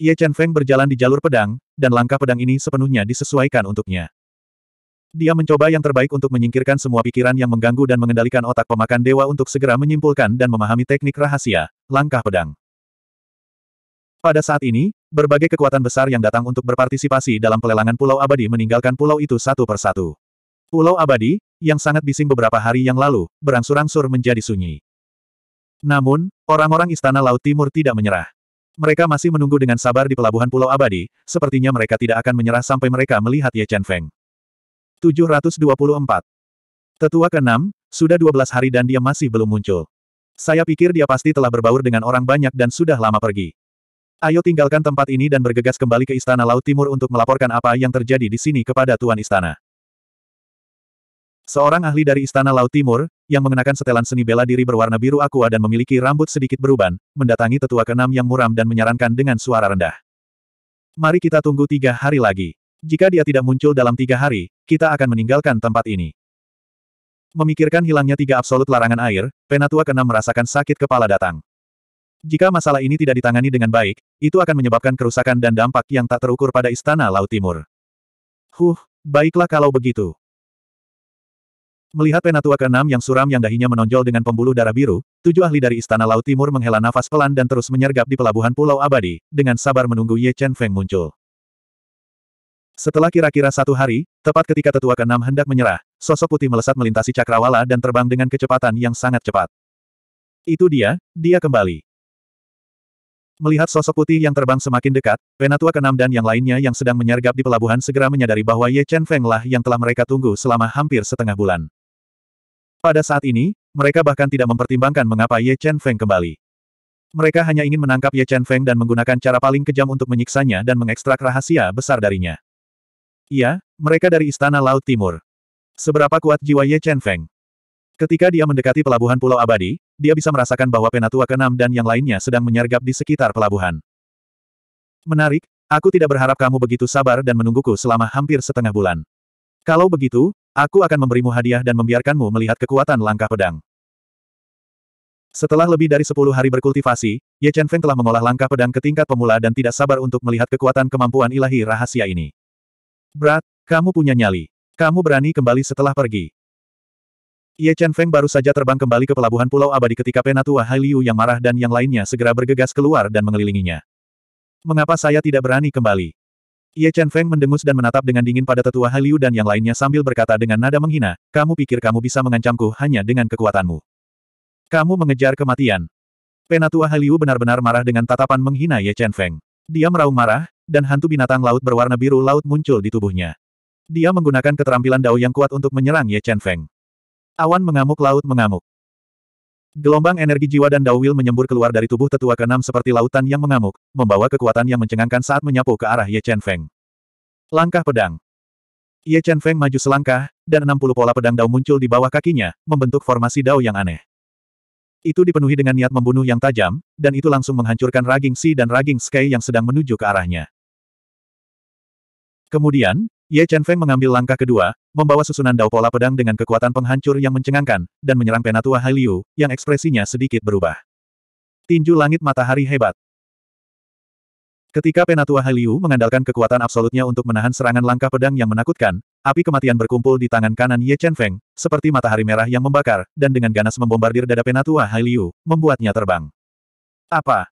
Ye Chen Feng berjalan di jalur pedang, dan langkah pedang ini sepenuhnya disesuaikan untuknya. Dia mencoba yang terbaik untuk menyingkirkan semua pikiran yang mengganggu dan mengendalikan otak pemakan dewa untuk segera menyimpulkan dan memahami teknik rahasia, langkah pedang. Pada saat ini, berbagai kekuatan besar yang datang untuk berpartisipasi dalam pelelangan Pulau Abadi meninggalkan pulau itu satu persatu. Pulau Abadi, yang sangat bising beberapa hari yang lalu, berangsur-angsur menjadi sunyi. Namun, orang-orang Istana Laut Timur tidak menyerah. Mereka masih menunggu dengan sabar di pelabuhan Pulau Abadi, sepertinya mereka tidak akan menyerah sampai mereka melihat Ye Chen Feng. 724. Tetua ke-6, sudah 12 hari dan dia masih belum muncul. Saya pikir dia pasti telah berbaur dengan orang banyak dan sudah lama pergi. Ayo tinggalkan tempat ini dan bergegas kembali ke Istana Laut Timur untuk melaporkan apa yang terjadi di sini kepada Tuan Istana. Seorang ahli dari Istana Laut Timur, yang mengenakan setelan seni bela diri berwarna biru aqua dan memiliki rambut sedikit beruban, mendatangi tetua keenam yang muram dan menyarankan dengan suara rendah. Mari kita tunggu tiga hari lagi. Jika dia tidak muncul dalam tiga hari, kita akan meninggalkan tempat ini. Memikirkan hilangnya tiga absolut larangan air, Penatua keenam merasakan sakit kepala datang. Jika masalah ini tidak ditangani dengan baik, itu akan menyebabkan kerusakan dan dampak yang tak terukur pada Istana Laut Timur. Huh, baiklah kalau begitu. Melihat penatua ke keenam yang suram yang dahinya menonjol dengan pembuluh darah biru, tujuh ahli dari Istana Laut Timur menghela nafas pelan dan terus menyergap di pelabuhan Pulau Abadi, dengan sabar menunggu Ye Chen Feng muncul. Setelah kira-kira satu hari, tepat ketika tetua ke keenam hendak menyerah, sosok putih melesat melintasi cakrawala dan terbang dengan kecepatan yang sangat cepat. Itu dia, dia kembali. Melihat sosok putih yang terbang semakin dekat, Penatua keenam dan yang lainnya yang sedang menyergap di pelabuhan segera menyadari bahwa Ye Chen Feng lah yang telah mereka tunggu selama hampir setengah bulan. Pada saat ini, mereka bahkan tidak mempertimbangkan mengapa Ye Chen Feng kembali. Mereka hanya ingin menangkap Ye Chen Feng dan menggunakan cara paling kejam untuk menyiksanya dan mengekstrak rahasia besar darinya. Iya, mereka dari Istana Laut Timur. Seberapa kuat jiwa Ye Chen Feng? Ketika dia mendekati pelabuhan Pulau Abadi, dia bisa merasakan bahwa Penatua ke-6 dan yang lainnya sedang menyergap di sekitar pelabuhan. Menarik, aku tidak berharap kamu begitu sabar dan menungguku selama hampir setengah bulan. Kalau begitu, aku akan memberimu hadiah dan membiarkanmu melihat kekuatan langkah pedang. Setelah lebih dari sepuluh hari berkultivasi, Ye Chen Feng telah mengolah langkah pedang ke tingkat pemula dan tidak sabar untuk melihat kekuatan kemampuan ilahi rahasia ini. Berat, kamu punya nyali. Kamu berani kembali setelah pergi. Ye Chen Feng baru saja terbang kembali ke pelabuhan Pulau Abadi ketika Penatua Hai Liu yang marah dan yang lainnya segera bergegas keluar dan mengelilinginya. Mengapa saya tidak berani kembali? Ye Chen Feng mendengus dan menatap dengan dingin pada tetua Hai Liu dan yang lainnya sambil berkata dengan nada menghina, kamu pikir kamu bisa mengancamku hanya dengan kekuatanmu. Kamu mengejar kematian. Penatua Hai Liu benar-benar marah dengan tatapan menghina Ye Chen Feng. Dia meraung marah, dan hantu binatang laut berwarna biru laut muncul di tubuhnya. Dia menggunakan keterampilan dao yang kuat untuk menyerang Ye Chen Feng. Awan mengamuk laut mengamuk. Gelombang energi jiwa dan Dawil menyembur keluar dari tubuh tetua keenam seperti lautan yang mengamuk, membawa kekuatan yang mencengangkan saat menyapu ke arah Ye Chen Feng. Langkah pedang. Ye Chen Feng maju selangkah, dan 60 pola pedang Dao muncul di bawah kakinya, membentuk formasi Dao yang aneh. Itu dipenuhi dengan niat membunuh yang tajam, dan itu langsung menghancurkan raging Si dan raging Sky yang sedang menuju ke arahnya. Kemudian, Ye Chen Feng mengambil langkah kedua, membawa susunan dao pola pedang dengan kekuatan penghancur yang mencengangkan, dan menyerang penatua Hai Liu, yang ekspresinya sedikit berubah. Tinju langit matahari hebat. Ketika penatua Hai Liu mengandalkan kekuatan absolutnya untuk menahan serangan langkah pedang yang menakutkan, api kematian berkumpul di tangan kanan Ye Chen Feng, seperti matahari merah yang membakar, dan dengan ganas membombardir dada penatua Hai Liu, membuatnya terbang. Apa?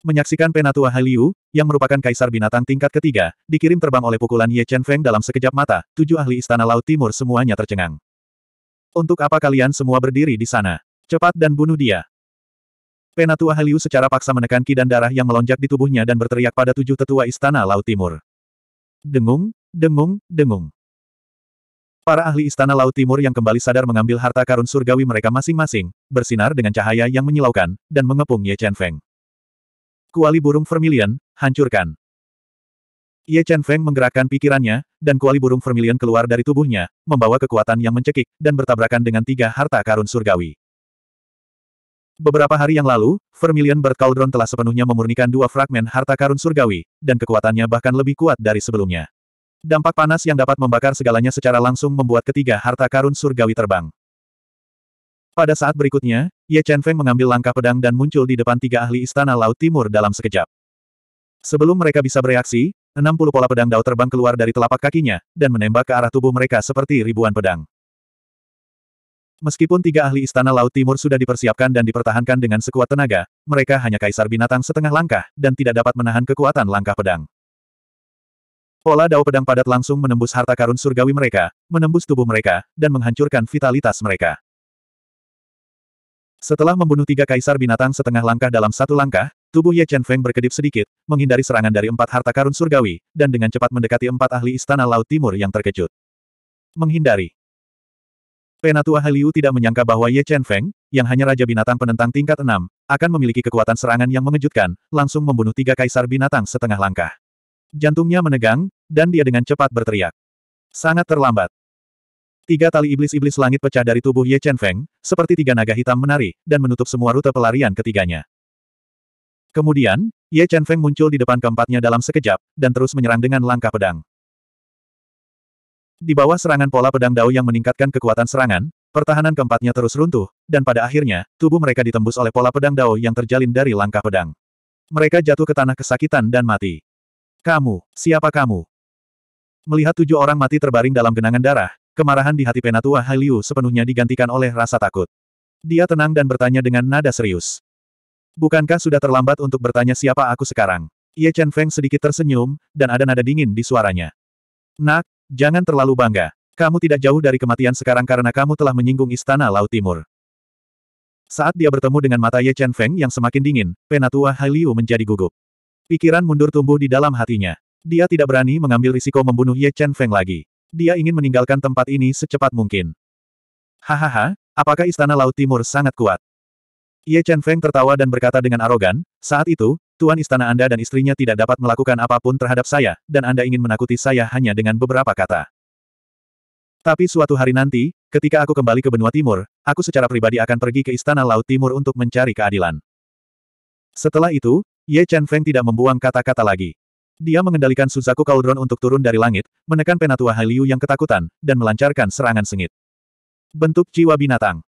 Menyaksikan Penatua Haliu, yang merupakan kaisar binatang tingkat ketiga, dikirim terbang oleh pukulan Ye Chen Feng dalam sekejap mata, tujuh ahli istana Laut Timur semuanya tercengang. Untuk apa kalian semua berdiri di sana? Cepat dan bunuh dia. Penatua Haliu secara paksa menekan ki dan darah yang melonjak di tubuhnya dan berteriak pada tujuh tetua istana Laut Timur. Dengung, dengung, dengung. Para ahli Istana Laut Timur yang kembali sadar mengambil harta karun surgawi mereka masing-masing, bersinar dengan cahaya yang menyilaukan, dan mengepung Ye Chen Feng. Kuali burung vermilion, hancurkan. Ye Chen Feng menggerakkan pikirannya, dan kuali burung vermilion keluar dari tubuhnya, membawa kekuatan yang mencekik, dan bertabrakan dengan tiga harta karun surgawi. Beberapa hari yang lalu, Vermilion Bird Cauldron telah sepenuhnya memurnikan dua fragmen harta karun surgawi, dan kekuatannya bahkan lebih kuat dari sebelumnya. Dampak panas yang dapat membakar segalanya secara langsung membuat ketiga harta karun surgawi terbang. Pada saat berikutnya, Ye Chen Feng mengambil langkah pedang dan muncul di depan tiga ahli Istana Laut Timur dalam sekejap. Sebelum mereka bisa bereaksi, 60 pola pedang Dao terbang keluar dari telapak kakinya, dan menembak ke arah tubuh mereka seperti ribuan pedang. Meskipun tiga ahli Istana Laut Timur sudah dipersiapkan dan dipertahankan dengan sekuat tenaga, mereka hanya kaisar binatang setengah langkah, dan tidak dapat menahan kekuatan langkah pedang. Pola Dao pedang padat langsung menembus harta karun surgawi mereka, menembus tubuh mereka, dan menghancurkan vitalitas mereka. Setelah membunuh tiga kaisar binatang setengah langkah dalam satu langkah, tubuh Ye Chen Feng berkedip sedikit, menghindari serangan dari empat harta karun surgawi, dan dengan cepat mendekati empat ahli istana Laut Timur yang terkejut. Menghindari. Penatua Haliu tidak menyangka bahwa Ye Chen Feng, yang hanya Raja Binatang Penentang tingkat enam, akan memiliki kekuatan serangan yang mengejutkan, langsung membunuh tiga kaisar binatang setengah langkah. Jantungnya menegang, dan dia dengan cepat berteriak. Sangat terlambat. Tiga tali iblis-iblis langit pecah dari tubuh Ye Chen Feng, seperti tiga naga hitam menari, dan menutup semua rute pelarian ketiganya. Kemudian, Ye Chen Feng muncul di depan keempatnya dalam sekejap, dan terus menyerang dengan langkah pedang. Di bawah serangan pola pedang Dao yang meningkatkan kekuatan serangan, pertahanan keempatnya terus runtuh, dan pada akhirnya, tubuh mereka ditembus oleh pola pedang Dao yang terjalin dari langkah pedang. Mereka jatuh ke tanah kesakitan dan mati. Kamu, siapa kamu? Melihat tujuh orang mati terbaring dalam genangan darah, Kemarahan di hati penatua Hailiu sepenuhnya digantikan oleh rasa takut. Dia tenang dan bertanya dengan nada serius. Bukankah sudah terlambat untuk bertanya siapa aku sekarang? Ye Chen Feng sedikit tersenyum, dan ada nada dingin di suaranya. Nak, jangan terlalu bangga. Kamu tidak jauh dari kematian sekarang karena kamu telah menyinggung Istana Laut Timur. Saat dia bertemu dengan mata Ye Chen Feng yang semakin dingin, penatua Hailiu menjadi gugup. Pikiran mundur tumbuh di dalam hatinya. Dia tidak berani mengambil risiko membunuh Ye Chen Feng lagi. Dia ingin meninggalkan tempat ini secepat mungkin. Hahaha, apakah Istana Laut Timur sangat kuat? Ye Chen Feng tertawa dan berkata dengan arogan, saat itu, Tuan Istana Anda dan istrinya tidak dapat melakukan apapun terhadap saya, dan Anda ingin menakuti saya hanya dengan beberapa kata. Tapi suatu hari nanti, ketika aku kembali ke benua timur, aku secara pribadi akan pergi ke Istana Laut Timur untuk mencari keadilan. Setelah itu, Ye Chen Feng tidak membuang kata-kata lagi. Dia mengendalikan Suzaku Cauldron untuk turun dari langit, menekan penatua Hailiu yang ketakutan, dan melancarkan serangan sengit. Bentuk jiwa binatang.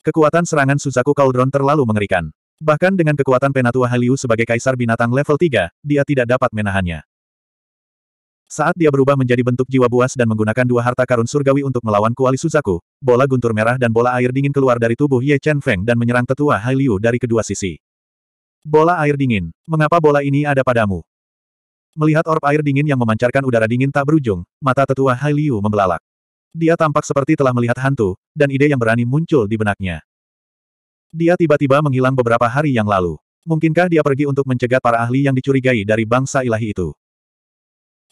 Kekuatan serangan Suzaku Cauldron terlalu mengerikan. Bahkan dengan kekuatan penatua Hailiu sebagai kaisar binatang level 3, dia tidak dapat menahannya. Saat dia berubah menjadi bentuk jiwa buas dan menggunakan dua harta karun surgawi untuk melawan kuali Suzaku, bola guntur merah dan bola air dingin keluar dari tubuh Ye Chen Feng dan menyerang tetua Hailiu dari kedua sisi. Bola air dingin, mengapa bola ini ada padamu? Melihat orb air dingin yang memancarkan udara dingin tak berujung, mata tetua Hai Liu membelalak. Dia tampak seperti telah melihat hantu, dan ide yang berani muncul di benaknya. Dia tiba-tiba menghilang beberapa hari yang lalu. Mungkinkah dia pergi untuk mencegat para ahli yang dicurigai dari bangsa ilahi itu?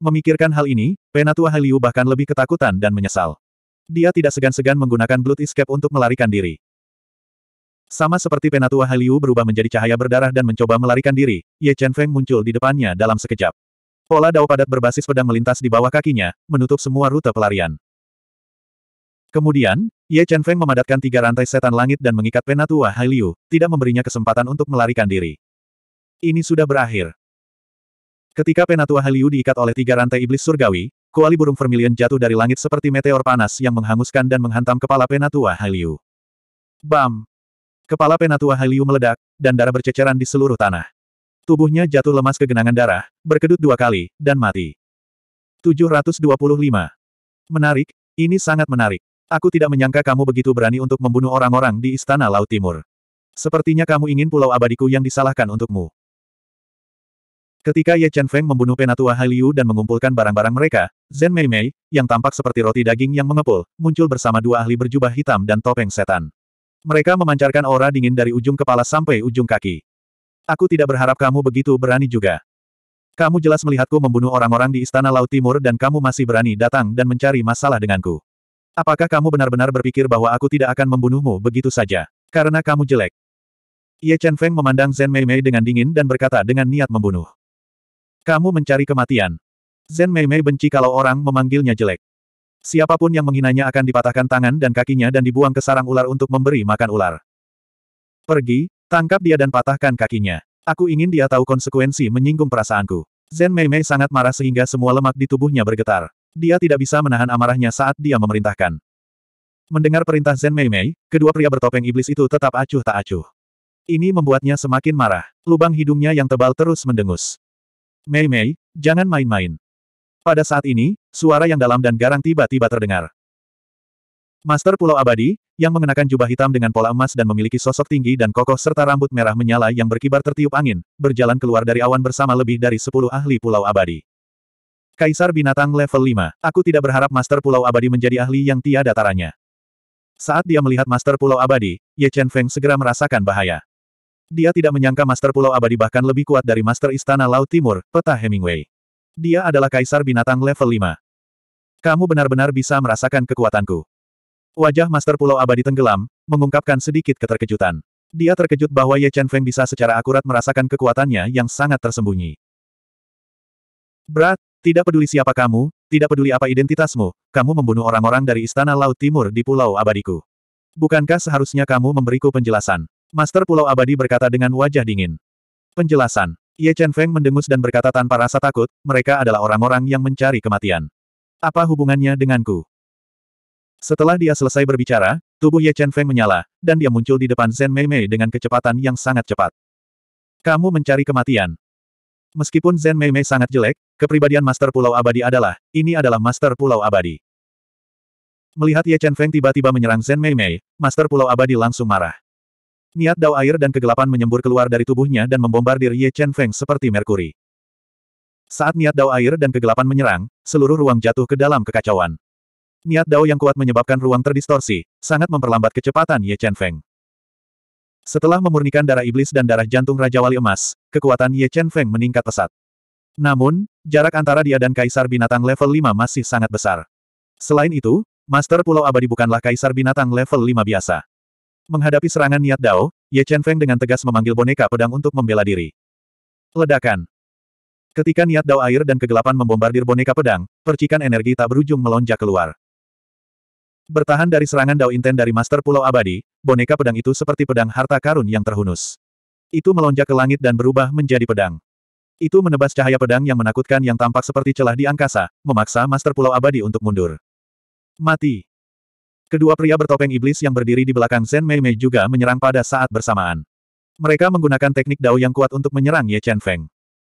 Memikirkan hal ini, Penatua Hai Liu bahkan lebih ketakutan dan menyesal. Dia tidak segan-segan menggunakan Blood Escape untuk melarikan diri. Sama seperti Penatua Liu berubah menjadi cahaya berdarah dan mencoba melarikan diri, Ye Chen Feng muncul di depannya dalam sekejap. Pola dao padat berbasis pedang melintas di bawah kakinya, menutup semua rute pelarian. Kemudian, Ye Chen Feng memadatkan tiga rantai setan langit dan mengikat penatua Hai Liu, tidak memberinya kesempatan untuk melarikan diri. Ini sudah berakhir. Ketika penatua Hai Liu diikat oleh tiga rantai iblis surgawi, kuali burung vermilion jatuh dari langit seperti meteor panas yang menghanguskan dan menghantam kepala penatua Hai Liu. Bam! Kepala penatua Hai Liu meledak, dan darah berceceran di seluruh tanah. Tubuhnya jatuh lemas ke genangan darah, berkedut dua kali, dan mati. 725. Menarik, ini sangat menarik. Aku tidak menyangka kamu begitu berani untuk membunuh orang-orang di Istana Laut Timur. Sepertinya kamu ingin pulau abadiku yang disalahkan untukmu. Ketika Ye Chen Feng membunuh Penatua Hailiu dan mengumpulkan barang-barang mereka, Zhen Mei Mei, yang tampak seperti roti daging yang mengepul, muncul bersama dua ahli berjubah hitam dan topeng setan. Mereka memancarkan aura dingin dari ujung kepala sampai ujung kaki. Aku tidak berharap kamu begitu berani juga. Kamu jelas melihatku membunuh orang-orang di Istana Laut Timur dan kamu masih berani datang dan mencari masalah denganku. Apakah kamu benar-benar berpikir bahwa aku tidak akan membunuhmu begitu saja? Karena kamu jelek. Ye Chen Feng memandang Zen Mei Mei dengan dingin dan berkata dengan niat membunuh. Kamu mencari kematian. Zen Mei Mei benci kalau orang memanggilnya jelek. Siapapun yang menghinanya akan dipatahkan tangan dan kakinya dan dibuang ke sarang ular untuk memberi makan ular. Pergi, Tangkap dia dan patahkan kakinya. Aku ingin dia tahu konsekuensi menyinggung perasaanku. Zen Mei Mei sangat marah sehingga semua lemak di tubuhnya bergetar. Dia tidak bisa menahan amarahnya saat dia memerintahkan. Mendengar perintah Zen Mei Mei, kedua pria bertopeng iblis itu tetap acuh tak acuh. Ini membuatnya semakin marah. Lubang hidungnya yang tebal terus mendengus. Mei Mei, jangan main-main. Pada saat ini, suara yang dalam dan garang tiba-tiba terdengar. Master Pulau Abadi, yang mengenakan jubah hitam dengan pola emas dan memiliki sosok tinggi dan kokoh serta rambut merah menyala yang berkibar tertiup angin, berjalan keluar dari awan bersama lebih dari sepuluh ahli Pulau Abadi. Kaisar Binatang level 5, aku tidak berharap Master Pulau Abadi menjadi ahli yang tiada taranya. Saat dia melihat Master Pulau Abadi, Ye Chen Feng segera merasakan bahaya. Dia tidak menyangka Master Pulau Abadi bahkan lebih kuat dari Master Istana Laut Timur, peta Hemingway. Dia adalah Kaisar Binatang level 5. Kamu benar-benar bisa merasakan kekuatanku. Wajah Master Pulau Abadi tenggelam, mengungkapkan sedikit keterkejutan. Dia terkejut bahwa Ye Chen Feng bisa secara akurat merasakan kekuatannya yang sangat tersembunyi. Berat, tidak peduli siapa kamu, tidak peduli apa identitasmu, kamu membunuh orang-orang dari Istana Laut Timur di Pulau Abadiku. Bukankah seharusnya kamu memberiku penjelasan? Master Pulau Abadi berkata dengan wajah dingin. Penjelasan. Ye Chen Feng mendengus dan berkata tanpa rasa takut, mereka adalah orang-orang yang mencari kematian. Apa hubungannya denganku? Setelah dia selesai berbicara, tubuh Ye Chen Feng menyala, dan dia muncul di depan Zen Mei Mei dengan kecepatan yang sangat cepat. Kamu mencari kematian. Meskipun Zen Mei Mei sangat jelek, kepribadian Master Pulau Abadi adalah, ini adalah Master Pulau Abadi. Melihat Ye Chen Feng tiba-tiba menyerang Zen Mei Mei, Master Pulau Abadi langsung marah. Niat dao air dan kegelapan menyembur keluar dari tubuhnya dan membombardir Ye Chen Feng seperti merkuri. Saat niat dao air dan kegelapan menyerang, seluruh ruang jatuh ke dalam kekacauan. Niat Dao yang kuat menyebabkan ruang terdistorsi, sangat memperlambat kecepatan Ye Chen Feng. Setelah memurnikan darah iblis dan darah jantung Raja Wali Emas, kekuatan Ye Chen Feng meningkat pesat. Namun, jarak antara dia dan Kaisar Binatang level 5 masih sangat besar. Selain itu, Master Pulau Abadi bukanlah Kaisar Binatang level 5 biasa. Menghadapi serangan Niat Dao, Ye Chen Feng dengan tegas memanggil boneka pedang untuk membela diri. Ledakan. Ketika Niat Dao air dan kegelapan membombardir boneka pedang, percikan energi tak berujung melonjak keluar. Bertahan dari serangan Dao Inten dari Master Pulau Abadi, boneka pedang itu seperti pedang harta karun yang terhunus. Itu melonjak ke langit dan berubah menjadi pedang. Itu menebas cahaya pedang yang menakutkan yang tampak seperti celah di angkasa, memaksa Master Pulau Abadi untuk mundur. Mati. Kedua pria bertopeng iblis yang berdiri di belakang Zen Mei Mei juga menyerang pada saat bersamaan. Mereka menggunakan teknik Dao yang kuat untuk menyerang Ye Chen Feng.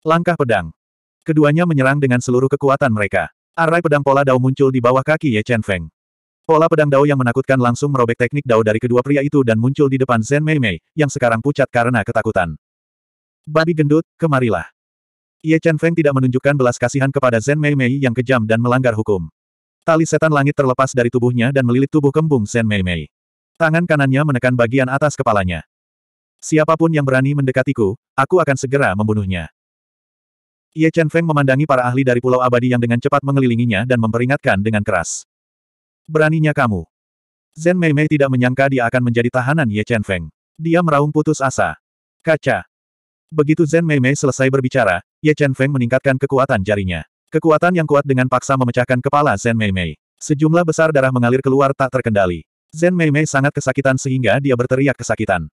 Langkah pedang. Keduanya menyerang dengan seluruh kekuatan mereka. Arai pedang pola Dao muncul di bawah kaki Ye Chen Feng. Pola pedang Dao yang menakutkan langsung merobek teknik Dao dari kedua pria itu dan muncul di depan Zen Mei Mei, yang sekarang pucat karena ketakutan. Babi gendut, kemarilah. Ye Chen Feng tidak menunjukkan belas kasihan kepada Zen Mei Mei yang kejam dan melanggar hukum. Tali setan langit terlepas dari tubuhnya dan melilit tubuh kembung Zen Mei Mei. Tangan kanannya menekan bagian atas kepalanya. Siapapun yang berani mendekatiku, aku akan segera membunuhnya. Ye Chen Feng memandangi para ahli dari Pulau Abadi yang dengan cepat mengelilinginya dan memperingatkan dengan keras. Beraninya kamu. Zen Mei Mei tidak menyangka dia akan menjadi tahanan Ye Chen Feng. Dia meraung putus asa. Kaca. Begitu Zen Mei Mei selesai berbicara, Ye Chen Feng meningkatkan kekuatan jarinya. Kekuatan yang kuat dengan paksa memecahkan kepala Zen Mei Mei. Sejumlah besar darah mengalir keluar tak terkendali. Zen Mei Mei sangat kesakitan sehingga dia berteriak kesakitan.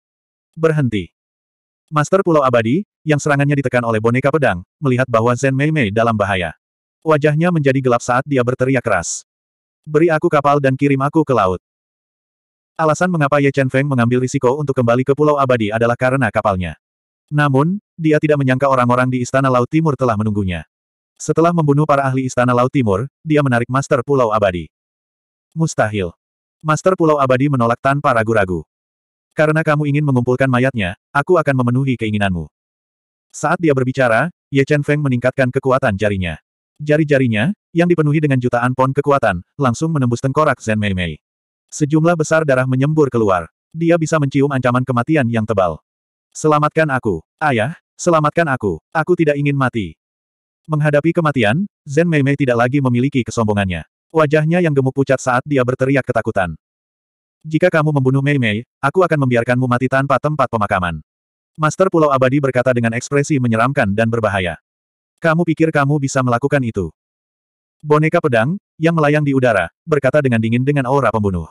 Berhenti. Master Pulau Abadi, yang serangannya ditekan oleh boneka pedang, melihat bahwa Zen Mei Mei dalam bahaya. Wajahnya menjadi gelap saat dia berteriak keras. Beri aku kapal dan kirim aku ke laut. Alasan mengapa Ye Chen Feng mengambil risiko untuk kembali ke Pulau Abadi adalah karena kapalnya. Namun, dia tidak menyangka orang-orang di Istana Laut Timur telah menunggunya. Setelah membunuh para ahli Istana Laut Timur, dia menarik Master Pulau Abadi. Mustahil. Master Pulau Abadi menolak tanpa ragu-ragu. Karena kamu ingin mengumpulkan mayatnya, aku akan memenuhi keinginanmu. Saat dia berbicara, Ye Chen Feng meningkatkan kekuatan jarinya. Jari-jarinya, yang dipenuhi dengan jutaan pon kekuatan, langsung menembus tengkorak Zen Mei Mei. Sejumlah besar darah menyembur keluar. Dia bisa mencium ancaman kematian yang tebal. Selamatkan aku. Ayah, selamatkan aku. Aku tidak ingin mati. Menghadapi kematian, Zen Mei Mei tidak lagi memiliki kesombongannya. Wajahnya yang gemuk pucat saat dia berteriak ketakutan. Jika kamu membunuh Mei Mei, aku akan membiarkanmu mati tanpa tempat pemakaman. Master Pulau Abadi berkata dengan ekspresi menyeramkan dan berbahaya. Kamu pikir kamu bisa melakukan itu? Boneka pedang, yang melayang di udara, berkata dengan dingin dengan aura pembunuh.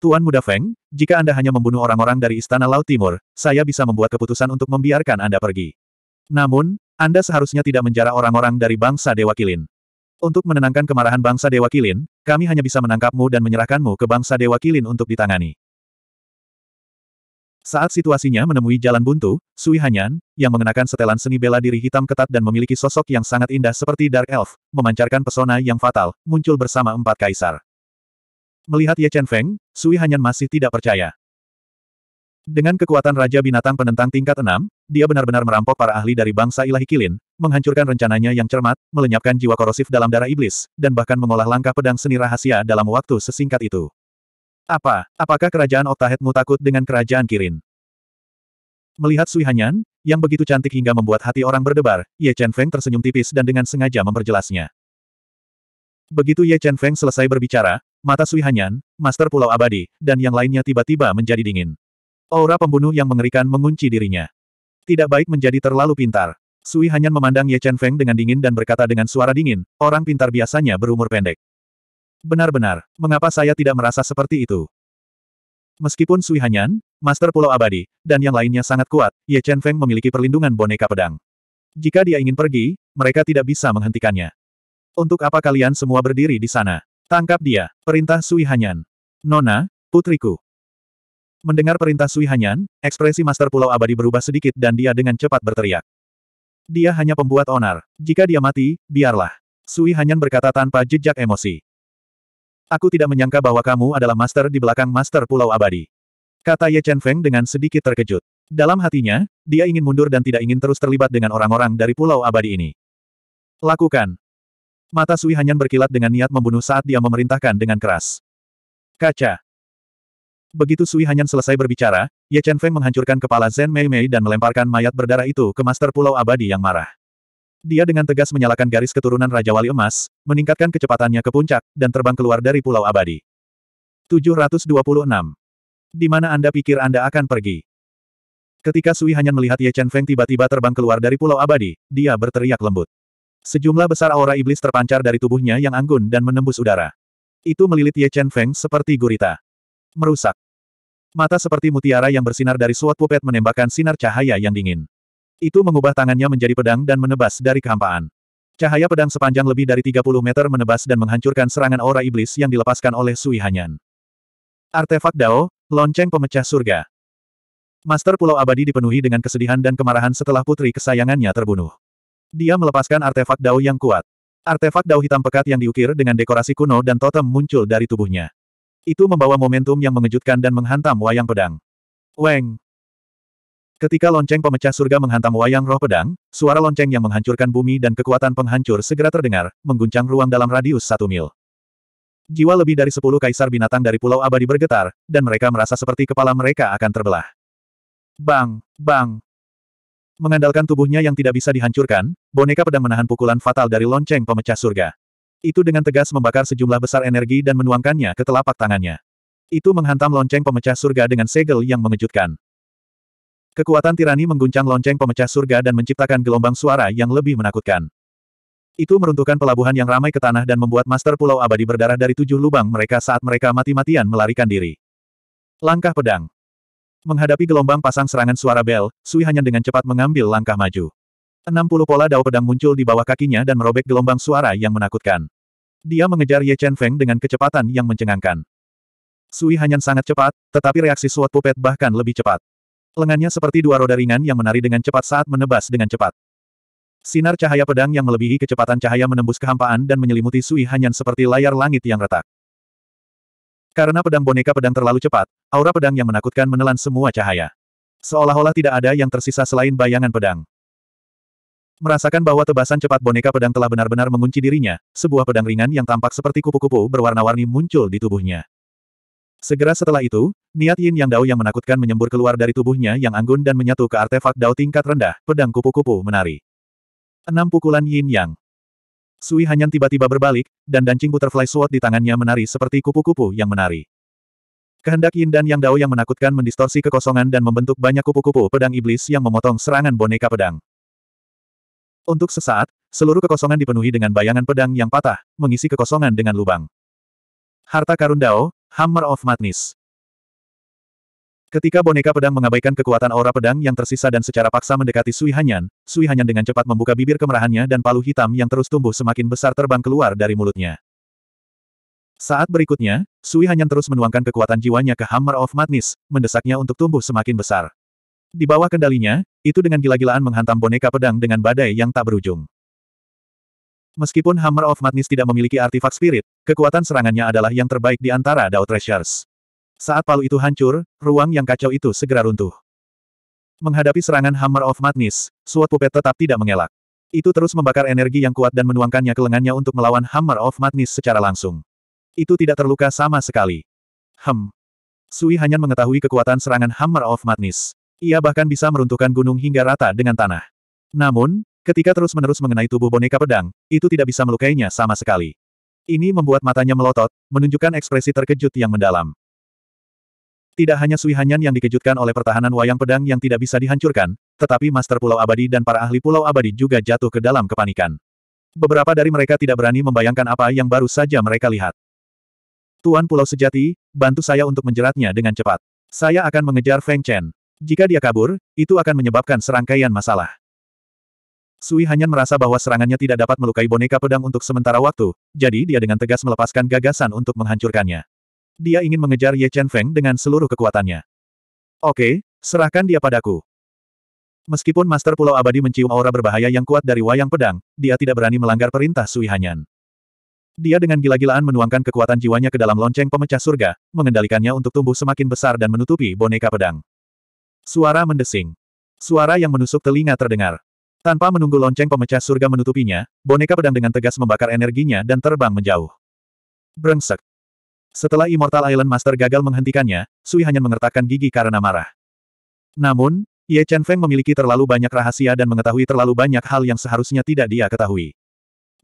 Tuan Muda Feng, jika Anda hanya membunuh orang-orang dari Istana Laut Timur, saya bisa membuat keputusan untuk membiarkan Anda pergi. Namun, Anda seharusnya tidak menjara orang-orang dari bangsa Dewa Kilin. Untuk menenangkan kemarahan bangsa Dewa Kilin, kami hanya bisa menangkapmu dan menyerahkanmu ke bangsa Dewa Kilin untuk ditangani. Saat situasinya menemui jalan buntu, Sui Hanyan, yang mengenakan setelan seni bela diri hitam ketat dan memiliki sosok yang sangat indah seperti Dark Elf, memancarkan pesona yang fatal, muncul bersama empat kaisar. Melihat Ye Chen Feng, Sui Hanyan masih tidak percaya. Dengan kekuatan Raja Binatang Penentang tingkat 6, dia benar-benar merampok para ahli dari bangsa ilahi Kilin, menghancurkan rencananya yang cermat, melenyapkan jiwa korosif dalam darah iblis, dan bahkan mengolah langkah pedang seni rahasia dalam waktu sesingkat itu. Apa, apakah kerajaan Oktahetmu takut dengan kerajaan Kirin? Melihat Sui Hanyan, yang begitu cantik hingga membuat hati orang berdebar, Ye Chen Feng tersenyum tipis dan dengan sengaja memperjelasnya. Begitu Ye Chen Feng selesai berbicara, mata Sui Hanyan, Master Pulau Abadi, dan yang lainnya tiba-tiba menjadi dingin. Aura pembunuh yang mengerikan mengunci dirinya. Tidak baik menjadi terlalu pintar. Sui Hanyan memandang Ye Chen Feng dengan dingin dan berkata dengan suara dingin, orang pintar biasanya berumur pendek. Benar-benar, mengapa saya tidak merasa seperti itu? Meskipun Sui Hanyan, Master Pulau Abadi, dan yang lainnya sangat kuat, Ye Chen Feng memiliki perlindungan boneka pedang. Jika dia ingin pergi, mereka tidak bisa menghentikannya. Untuk apa kalian semua berdiri di sana? Tangkap dia, perintah Sui Hanyan. Nona, putriku. Mendengar perintah Sui Hanyan, ekspresi Master Pulau Abadi berubah sedikit dan dia dengan cepat berteriak. Dia hanya pembuat onar. Jika dia mati, biarlah. Sui Hanyan berkata tanpa jejak emosi. Aku tidak menyangka bahwa kamu adalah master di belakang master Pulau Abadi. Kata Ye Chen Feng dengan sedikit terkejut. Dalam hatinya, dia ingin mundur dan tidak ingin terus terlibat dengan orang-orang dari Pulau Abadi ini. Lakukan. Mata Sui Hanyan berkilat dengan niat membunuh saat dia memerintahkan dengan keras. Kaca. Begitu Sui Hanyan selesai berbicara, Ye Chen Feng menghancurkan kepala Zen Mei Mei dan melemparkan mayat berdarah itu ke Master Pulau Abadi yang marah. Dia dengan tegas menyalakan garis keturunan Raja Wali Emas, meningkatkan kecepatannya ke puncak, dan terbang keluar dari Pulau Abadi. 726. Di mana Anda pikir Anda akan pergi? Ketika Sui Hanyan melihat Ye Chen Feng tiba-tiba terbang keluar dari Pulau Abadi, dia berteriak lembut. Sejumlah besar aura iblis terpancar dari tubuhnya yang anggun dan menembus udara. Itu melilit Ye Chen Feng seperti gurita. Merusak. Mata seperti mutiara yang bersinar dari suatu pupet menembakkan sinar cahaya yang dingin. Itu mengubah tangannya menjadi pedang dan menebas dari kehampaan. Cahaya pedang sepanjang lebih dari 30 meter menebas dan menghancurkan serangan aura iblis yang dilepaskan oleh Sui Hanyan. Artefak Dao, lonceng pemecah surga. Master Pulau Abadi dipenuhi dengan kesedihan dan kemarahan setelah putri kesayangannya terbunuh. Dia melepaskan artefak Dao yang kuat. Artefak Dao hitam pekat yang diukir dengan dekorasi kuno dan totem muncul dari tubuhnya. Itu membawa momentum yang mengejutkan dan menghantam wayang pedang. Weng! Ketika lonceng pemecah surga menghantam wayang roh pedang, suara lonceng yang menghancurkan bumi dan kekuatan penghancur segera terdengar, mengguncang ruang dalam radius satu mil. Jiwa lebih dari sepuluh kaisar binatang dari Pulau Abadi bergetar, dan mereka merasa seperti kepala mereka akan terbelah. Bang! Bang! Mengandalkan tubuhnya yang tidak bisa dihancurkan, boneka pedang menahan pukulan fatal dari lonceng pemecah surga. Itu dengan tegas membakar sejumlah besar energi dan menuangkannya ke telapak tangannya. Itu menghantam lonceng pemecah surga dengan segel yang mengejutkan. Kekuatan tirani mengguncang lonceng pemecah surga dan menciptakan gelombang suara yang lebih menakutkan. Itu meruntuhkan pelabuhan yang ramai ke tanah dan membuat Master Pulau Abadi berdarah dari tujuh lubang mereka saat mereka mati-matian melarikan diri. Langkah pedang. Menghadapi gelombang pasang serangan suara bel, Sui hanya dengan cepat mengambil langkah maju. 60 pola dao pedang muncul di bawah kakinya dan merobek gelombang suara yang menakutkan. Dia mengejar Ye Chen Feng dengan kecepatan yang mencengangkan. Sui Hanyan sangat cepat, tetapi reaksi Sword pupet bahkan lebih cepat. Lengannya seperti dua roda ringan yang menari dengan cepat saat menebas dengan cepat. Sinar cahaya pedang yang melebihi kecepatan cahaya menembus kehampaan dan menyelimuti Sui Hanyan seperti layar langit yang retak. Karena pedang boneka pedang terlalu cepat, aura pedang yang menakutkan menelan semua cahaya. Seolah-olah tidak ada yang tersisa selain bayangan pedang. Merasakan bahwa tebasan cepat boneka pedang telah benar-benar mengunci dirinya, sebuah pedang ringan yang tampak seperti kupu-kupu berwarna-warni muncul di tubuhnya. Segera setelah itu, niat yin yang dao yang menakutkan menyembur keluar dari tubuhnya yang anggun dan menyatu ke artefak dao tingkat rendah, pedang kupu-kupu menari. Enam pukulan yin yang. Sui hanya tiba-tiba berbalik, dan dancing butterfly sword di tangannya menari seperti kupu-kupu yang menari. Kehendak Yin dan Yang Dao yang menakutkan mendistorsi kekosongan dan membentuk banyak kupu-kupu pedang iblis yang memotong serangan boneka pedang. Untuk sesaat, seluruh kekosongan dipenuhi dengan bayangan pedang yang patah, mengisi kekosongan dengan lubang. Harta karun Dao, Hammer of Madness. Ketika boneka pedang mengabaikan kekuatan aura pedang yang tersisa dan secara paksa mendekati Sui Hanyan, Sui Hanyan dengan cepat membuka bibir kemerahannya dan palu hitam yang terus tumbuh semakin besar terbang keluar dari mulutnya. Saat berikutnya, Sui Hanyan terus menuangkan kekuatan jiwanya ke Hammer of Madness, mendesaknya untuk tumbuh semakin besar. Di bawah kendalinya, itu dengan gila-gilaan menghantam boneka pedang dengan badai yang tak berujung. Meskipun Hammer of Madness tidak memiliki artefak spirit, kekuatan serangannya adalah yang terbaik di antara Dao Treasures. Saat palu itu hancur, ruang yang kacau itu segera runtuh. Menghadapi serangan Hammer of Madness, Suat Pupet tetap tidak mengelak. Itu terus membakar energi yang kuat dan menuangkannya ke lengannya untuk melawan Hammer of Madness secara langsung. Itu tidak terluka sama sekali. Hem. Sui hanya mengetahui kekuatan serangan Hammer of Madness. Ia bahkan bisa meruntuhkan gunung hingga rata dengan tanah. Namun, Ketika terus-menerus mengenai tubuh boneka pedang, itu tidak bisa melukainya sama sekali. Ini membuat matanya melotot, menunjukkan ekspresi terkejut yang mendalam. Tidak hanya Sui Hanyan yang dikejutkan oleh pertahanan wayang pedang yang tidak bisa dihancurkan, tetapi Master Pulau Abadi dan para ahli Pulau Abadi juga jatuh ke dalam kepanikan. Beberapa dari mereka tidak berani membayangkan apa yang baru saja mereka lihat. Tuan Pulau Sejati, bantu saya untuk menjeratnya dengan cepat. Saya akan mengejar Feng Chen. Jika dia kabur, itu akan menyebabkan serangkaian masalah. Sui hanya merasa bahwa serangannya tidak dapat melukai boneka pedang untuk sementara waktu, jadi dia dengan tegas melepaskan gagasan untuk menghancurkannya. Dia ingin mengejar Ye Chen Feng dengan seluruh kekuatannya. Oke, serahkan dia padaku. Meskipun Master Pulau Abadi mencium aura berbahaya yang kuat dari wayang pedang, dia tidak berani melanggar perintah Sui Hanyan. Dia dengan gila-gilaan menuangkan kekuatan jiwanya ke dalam lonceng pemecah surga, mengendalikannya untuk tumbuh semakin besar dan menutupi boneka pedang. Suara mendesing. Suara yang menusuk telinga terdengar. Tanpa menunggu lonceng pemecah surga menutupinya, boneka pedang dengan tegas membakar energinya dan terbang menjauh. Brengsek. Setelah Immortal Island Master gagal menghentikannya, Sui hanya mengertakkan gigi karena marah. Namun, Ye Chen Feng memiliki terlalu banyak rahasia dan mengetahui terlalu banyak hal yang seharusnya tidak dia ketahui.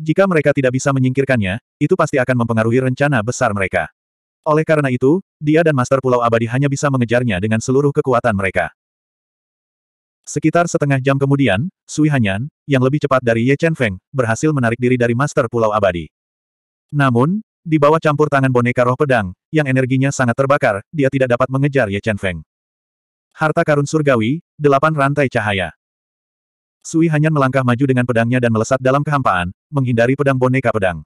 Jika mereka tidak bisa menyingkirkannya, itu pasti akan mempengaruhi rencana besar mereka. Oleh karena itu, dia dan Master Pulau Abadi hanya bisa mengejarnya dengan seluruh kekuatan mereka. Sekitar setengah jam kemudian, Sui Hanyan, yang lebih cepat dari Ye Chen Feng, berhasil menarik diri dari Master Pulau Abadi. Namun, di bawah campur tangan boneka roh pedang, yang energinya sangat terbakar, dia tidak dapat mengejar Ye Chen Feng. Harta karun surgawi, delapan rantai cahaya. Sui Hanyan melangkah maju dengan pedangnya dan melesat dalam kehampaan, menghindari pedang boneka pedang.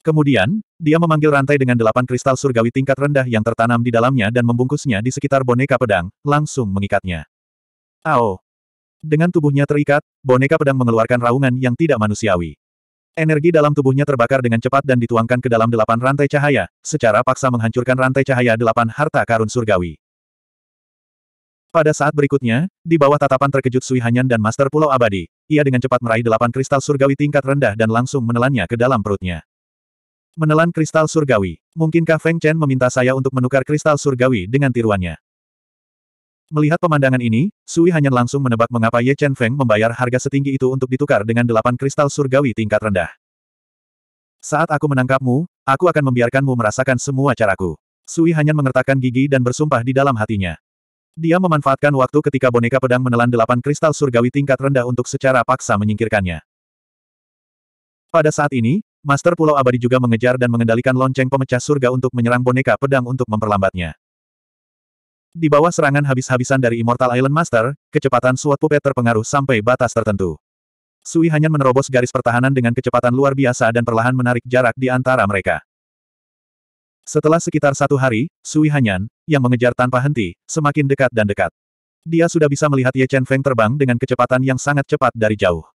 Kemudian, dia memanggil rantai dengan delapan kristal surgawi tingkat rendah yang tertanam di dalamnya dan membungkusnya di sekitar boneka pedang, langsung mengikatnya. Ao. Dengan tubuhnya terikat, boneka pedang mengeluarkan raungan yang tidak manusiawi. Energi dalam tubuhnya terbakar dengan cepat dan dituangkan ke dalam delapan rantai cahaya, secara paksa menghancurkan rantai cahaya delapan harta karun surgawi. Pada saat berikutnya, di bawah tatapan terkejut Sui Hanyan dan Master Pulau Abadi, ia dengan cepat meraih delapan kristal surgawi tingkat rendah dan langsung menelannya ke dalam perutnya. Menelan kristal surgawi. Mungkinkah Feng Chen meminta saya untuk menukar kristal surgawi dengan tiruannya? Melihat pemandangan ini, Sui hanya langsung menebak mengapa Ye Chen Feng membayar harga setinggi itu untuk ditukar dengan delapan kristal surgawi tingkat rendah. Saat aku menangkapmu, aku akan membiarkanmu merasakan semua caraku. Sui hanya mengertakkan gigi dan bersumpah di dalam hatinya. Dia memanfaatkan waktu ketika boneka pedang menelan delapan kristal surgawi tingkat rendah untuk secara paksa menyingkirkannya. Pada saat ini, Master Pulau Abadi juga mengejar dan mengendalikan lonceng pemecah surga untuk menyerang boneka pedang untuk memperlambatnya. Di bawah serangan habis-habisan dari Immortal Island Master, kecepatan Suat Puppet terpengaruh sampai batas tertentu. Sui hanya menerobos garis pertahanan dengan kecepatan luar biasa dan perlahan menarik jarak di antara mereka. Setelah sekitar satu hari, Sui Hanyan, yang mengejar tanpa henti, semakin dekat dan dekat. Dia sudah bisa melihat Ye Chen Feng terbang dengan kecepatan yang sangat cepat dari jauh.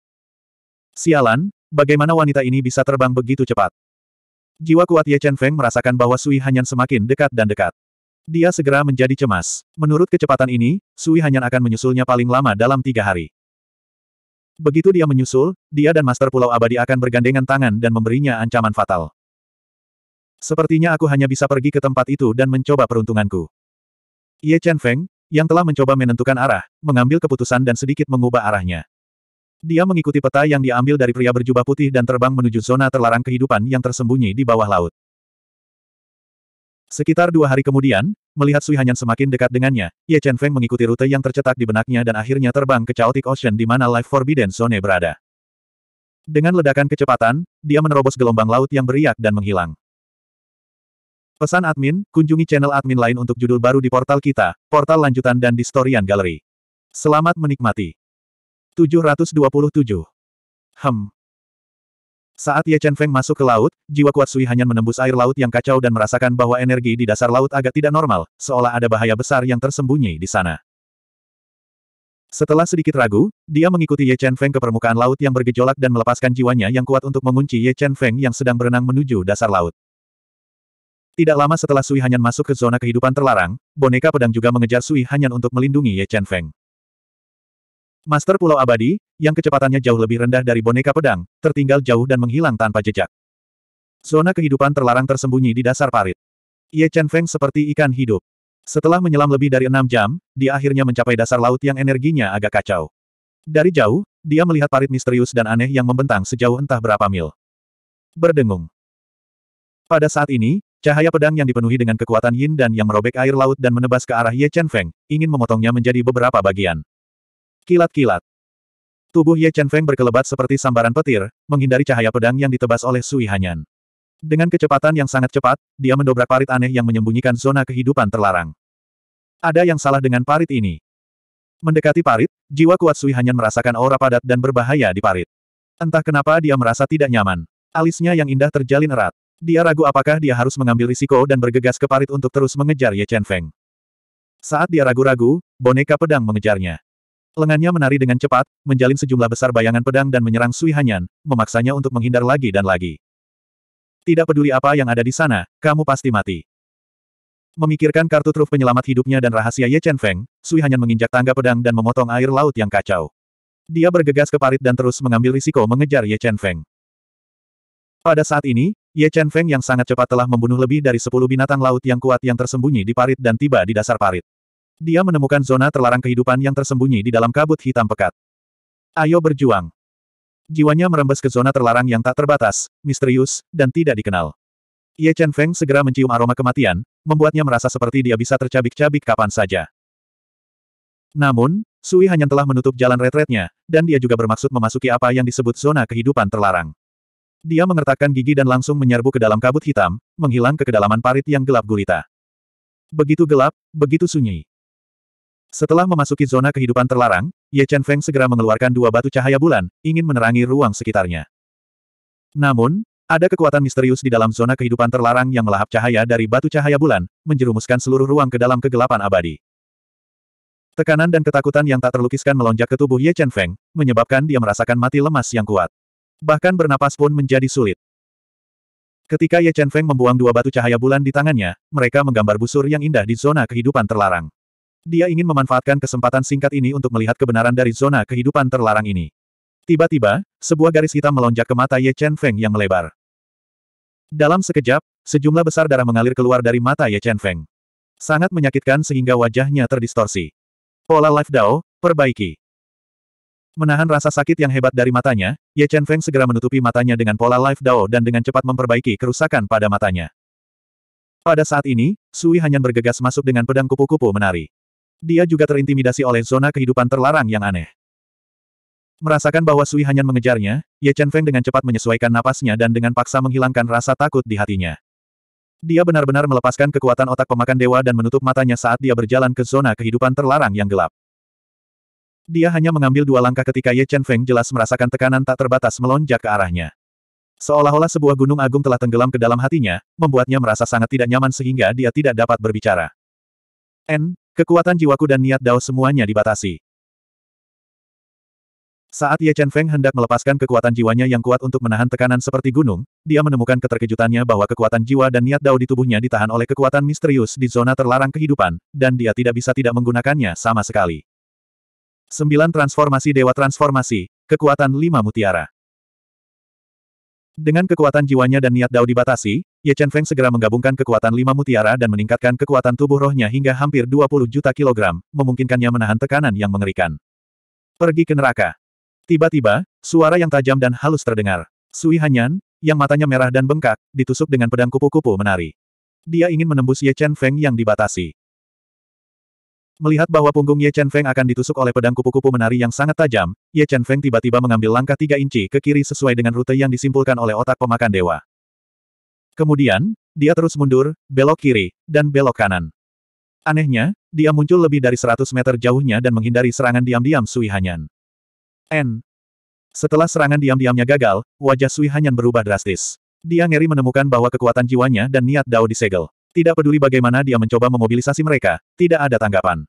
Sialan, bagaimana wanita ini bisa terbang begitu cepat? Jiwa kuat Ye Chen Feng merasakan bahwa Sui Hanyan semakin dekat dan dekat. Dia segera menjadi cemas. Menurut kecepatan ini, Sui Hanyan akan menyusulnya paling lama dalam tiga hari. Begitu dia menyusul, dia dan Master Pulau Abadi akan bergandengan tangan dan memberinya ancaman fatal. Sepertinya aku hanya bisa pergi ke tempat itu dan mencoba peruntunganku. Ye Chen Feng, yang telah mencoba menentukan arah, mengambil keputusan dan sedikit mengubah arahnya. Dia mengikuti peta yang diambil dari pria berjubah putih dan terbang menuju zona terlarang kehidupan yang tersembunyi di bawah laut. Sekitar dua hari kemudian, melihat Sui Hanyan semakin dekat dengannya, Ye Chen Feng mengikuti rute yang tercetak di benaknya dan akhirnya terbang ke Chaotic Ocean di mana Life Forbidden Zone berada. Dengan ledakan kecepatan, dia menerobos gelombang laut yang beriak dan menghilang. Pesan admin, kunjungi channel admin lain untuk judul baru di portal kita, portal lanjutan dan di Storian Gallery. Selamat menikmati. 727. Hem. Saat Ye Chen Feng masuk ke laut, jiwa kuat Sui Hanyan menembus air laut yang kacau dan merasakan bahwa energi di dasar laut agak tidak normal, seolah ada bahaya besar yang tersembunyi di sana. Setelah sedikit ragu, dia mengikuti Ye Chen Feng ke permukaan laut yang bergejolak dan melepaskan jiwanya yang kuat untuk mengunci Ye Chen Feng yang sedang berenang menuju dasar laut. Tidak lama setelah Sui Hanyan masuk ke zona kehidupan terlarang, boneka pedang juga mengejar Sui Hanyan untuk melindungi Ye Chen Feng. Master Pulau Abadi, yang kecepatannya jauh lebih rendah dari boneka pedang, tertinggal jauh dan menghilang tanpa jejak. Zona kehidupan terlarang tersembunyi di dasar parit. Ye Chen Feng seperti ikan hidup. Setelah menyelam lebih dari enam jam, dia akhirnya mencapai dasar laut yang energinya agak kacau. Dari jauh, dia melihat parit misterius dan aneh yang membentang sejauh entah berapa mil. Berdengung. Pada saat ini, Cahaya pedang yang dipenuhi dengan kekuatan yin dan yang merobek air laut dan menebas ke arah Ye Chen Feng, ingin memotongnya menjadi beberapa bagian. Kilat-kilat. Tubuh Ye Chen Feng berkelebat seperti sambaran petir, menghindari cahaya pedang yang ditebas oleh Sui Hanyan. Dengan kecepatan yang sangat cepat, dia mendobrak parit aneh yang menyembunyikan zona kehidupan terlarang. Ada yang salah dengan parit ini. Mendekati parit, jiwa kuat Sui Hanyan merasakan aura padat dan berbahaya di parit. Entah kenapa dia merasa tidak nyaman. Alisnya yang indah terjalin erat. Dia ragu apakah dia harus mengambil risiko dan bergegas ke parit untuk terus mengejar Ye Chen Feng. Saat dia ragu-ragu, boneka pedang mengejarnya. Lengannya menari dengan cepat, menjalin sejumlah besar bayangan pedang dan menyerang Sui Hanyan, memaksanya untuk menghindar lagi dan lagi. Tidak peduli apa yang ada di sana, kamu pasti mati. Memikirkan kartu truf penyelamat hidupnya dan rahasia Ye Chen Feng, Sui Hanyan menginjak tangga pedang dan memotong air laut yang kacau. Dia bergegas ke parit dan terus mengambil risiko mengejar Ye Chen Feng. Pada saat ini, Ye Chen Feng yang sangat cepat telah membunuh lebih dari 10 binatang laut yang kuat yang tersembunyi di parit dan tiba di dasar parit. Dia menemukan zona terlarang kehidupan yang tersembunyi di dalam kabut hitam pekat. Ayo berjuang. Jiwanya merembes ke zona terlarang yang tak terbatas, misterius, dan tidak dikenal. Ye Chen Feng segera mencium aroma kematian, membuatnya merasa seperti dia bisa tercabik-cabik kapan saja. Namun, Sui hanya telah menutup jalan retretnya, dan dia juga bermaksud memasuki apa yang disebut zona kehidupan terlarang. Dia mengertakkan gigi dan langsung menyerbu ke dalam kabut hitam, menghilang ke kedalaman parit yang gelap gulita. Begitu gelap, begitu sunyi. Setelah memasuki zona kehidupan terlarang, Ye Chen Feng segera mengeluarkan dua batu cahaya bulan, ingin menerangi ruang sekitarnya. Namun, ada kekuatan misterius di dalam zona kehidupan terlarang yang melahap cahaya dari batu cahaya bulan, menjerumuskan seluruh ruang ke dalam kegelapan abadi. Tekanan dan ketakutan yang tak terlukiskan melonjak ke tubuh Ye Chen Feng, menyebabkan dia merasakan mati lemas yang kuat. Bahkan bernapas pun menjadi sulit. Ketika Ye Chen Feng membuang dua batu cahaya bulan di tangannya, mereka menggambar busur yang indah di zona kehidupan terlarang. Dia ingin memanfaatkan kesempatan singkat ini untuk melihat kebenaran dari zona kehidupan terlarang ini. Tiba-tiba, sebuah garis hitam melonjak ke mata Ye Chen Feng yang melebar. Dalam sekejap, sejumlah besar darah mengalir keluar dari mata Ye Chen Feng. Sangat menyakitkan sehingga wajahnya terdistorsi. Pola Life Dao, perbaiki. Menahan rasa sakit yang hebat dari matanya, Ye Chen Feng segera menutupi matanya dengan pola Life Dao dan dengan cepat memperbaiki kerusakan pada matanya. Pada saat ini, Sui hanya bergegas masuk dengan pedang kupu-kupu menari. Dia juga terintimidasi oleh zona kehidupan terlarang yang aneh. Merasakan bahwa Sui hanya mengejarnya, Ye Chen Feng dengan cepat menyesuaikan napasnya dan dengan paksa menghilangkan rasa takut di hatinya. Dia benar-benar melepaskan kekuatan otak pemakan dewa dan menutup matanya saat dia berjalan ke zona kehidupan terlarang yang gelap. Dia hanya mengambil dua langkah ketika Ye Chen Feng jelas merasakan tekanan tak terbatas melonjak ke arahnya. Seolah-olah sebuah gunung agung telah tenggelam ke dalam hatinya, membuatnya merasa sangat tidak nyaman sehingga dia tidak dapat berbicara. N, Kekuatan jiwaku dan niat Dao semuanya dibatasi. Saat Ye Chen Feng hendak melepaskan kekuatan jiwanya yang kuat untuk menahan tekanan seperti gunung, dia menemukan keterkejutannya bahwa kekuatan jiwa dan niat dao di tubuhnya ditahan oleh kekuatan misterius di zona terlarang kehidupan, dan dia tidak bisa tidak menggunakannya sama sekali. Sembilan Transformasi Dewa Transformasi, Kekuatan Lima Mutiara dengan kekuatan jiwanya dan niat Dao dibatasi, Ye Chen Feng segera menggabungkan kekuatan lima mutiara dan meningkatkan kekuatan tubuh rohnya hingga hampir 20 juta kilogram, memungkinkannya menahan tekanan yang mengerikan. Pergi ke neraka. Tiba-tiba, suara yang tajam dan halus terdengar. Sui Hanyan, yang matanya merah dan bengkak, ditusuk dengan pedang kupu-kupu menari. Dia ingin menembus Ye Chen Feng yang dibatasi. Melihat bahwa punggung Ye Chen Feng akan ditusuk oleh pedang kupu-kupu menari yang sangat tajam, Ye Chen Feng tiba-tiba mengambil langkah tiga inci ke kiri sesuai dengan rute yang disimpulkan oleh otak pemakan dewa. Kemudian, dia terus mundur, belok kiri, dan belok kanan. Anehnya, dia muncul lebih dari 100 meter jauhnya dan menghindari serangan diam-diam Sui Hanyan. N. Setelah serangan diam-diamnya gagal, wajah Sui Hanyan berubah drastis. Dia ngeri menemukan bahwa kekuatan jiwanya dan niat Dao disegel. Tidak peduli bagaimana dia mencoba memobilisasi mereka, tidak ada tanggapan.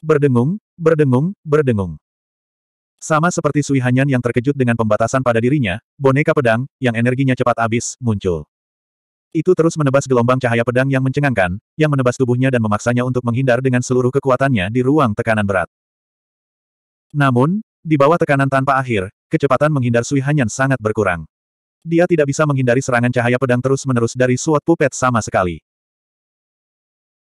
Berdengung, berdengung, berdengung. Sama seperti Sui Hanyan yang terkejut dengan pembatasan pada dirinya, boneka pedang, yang energinya cepat habis, muncul. Itu terus menebas gelombang cahaya pedang yang mencengangkan, yang menebas tubuhnya dan memaksanya untuk menghindar dengan seluruh kekuatannya di ruang tekanan berat. Namun, di bawah tekanan tanpa akhir, kecepatan menghindar Sui Hanyan sangat berkurang. Dia tidak bisa menghindari serangan cahaya pedang terus-menerus dari suat pupet sama sekali.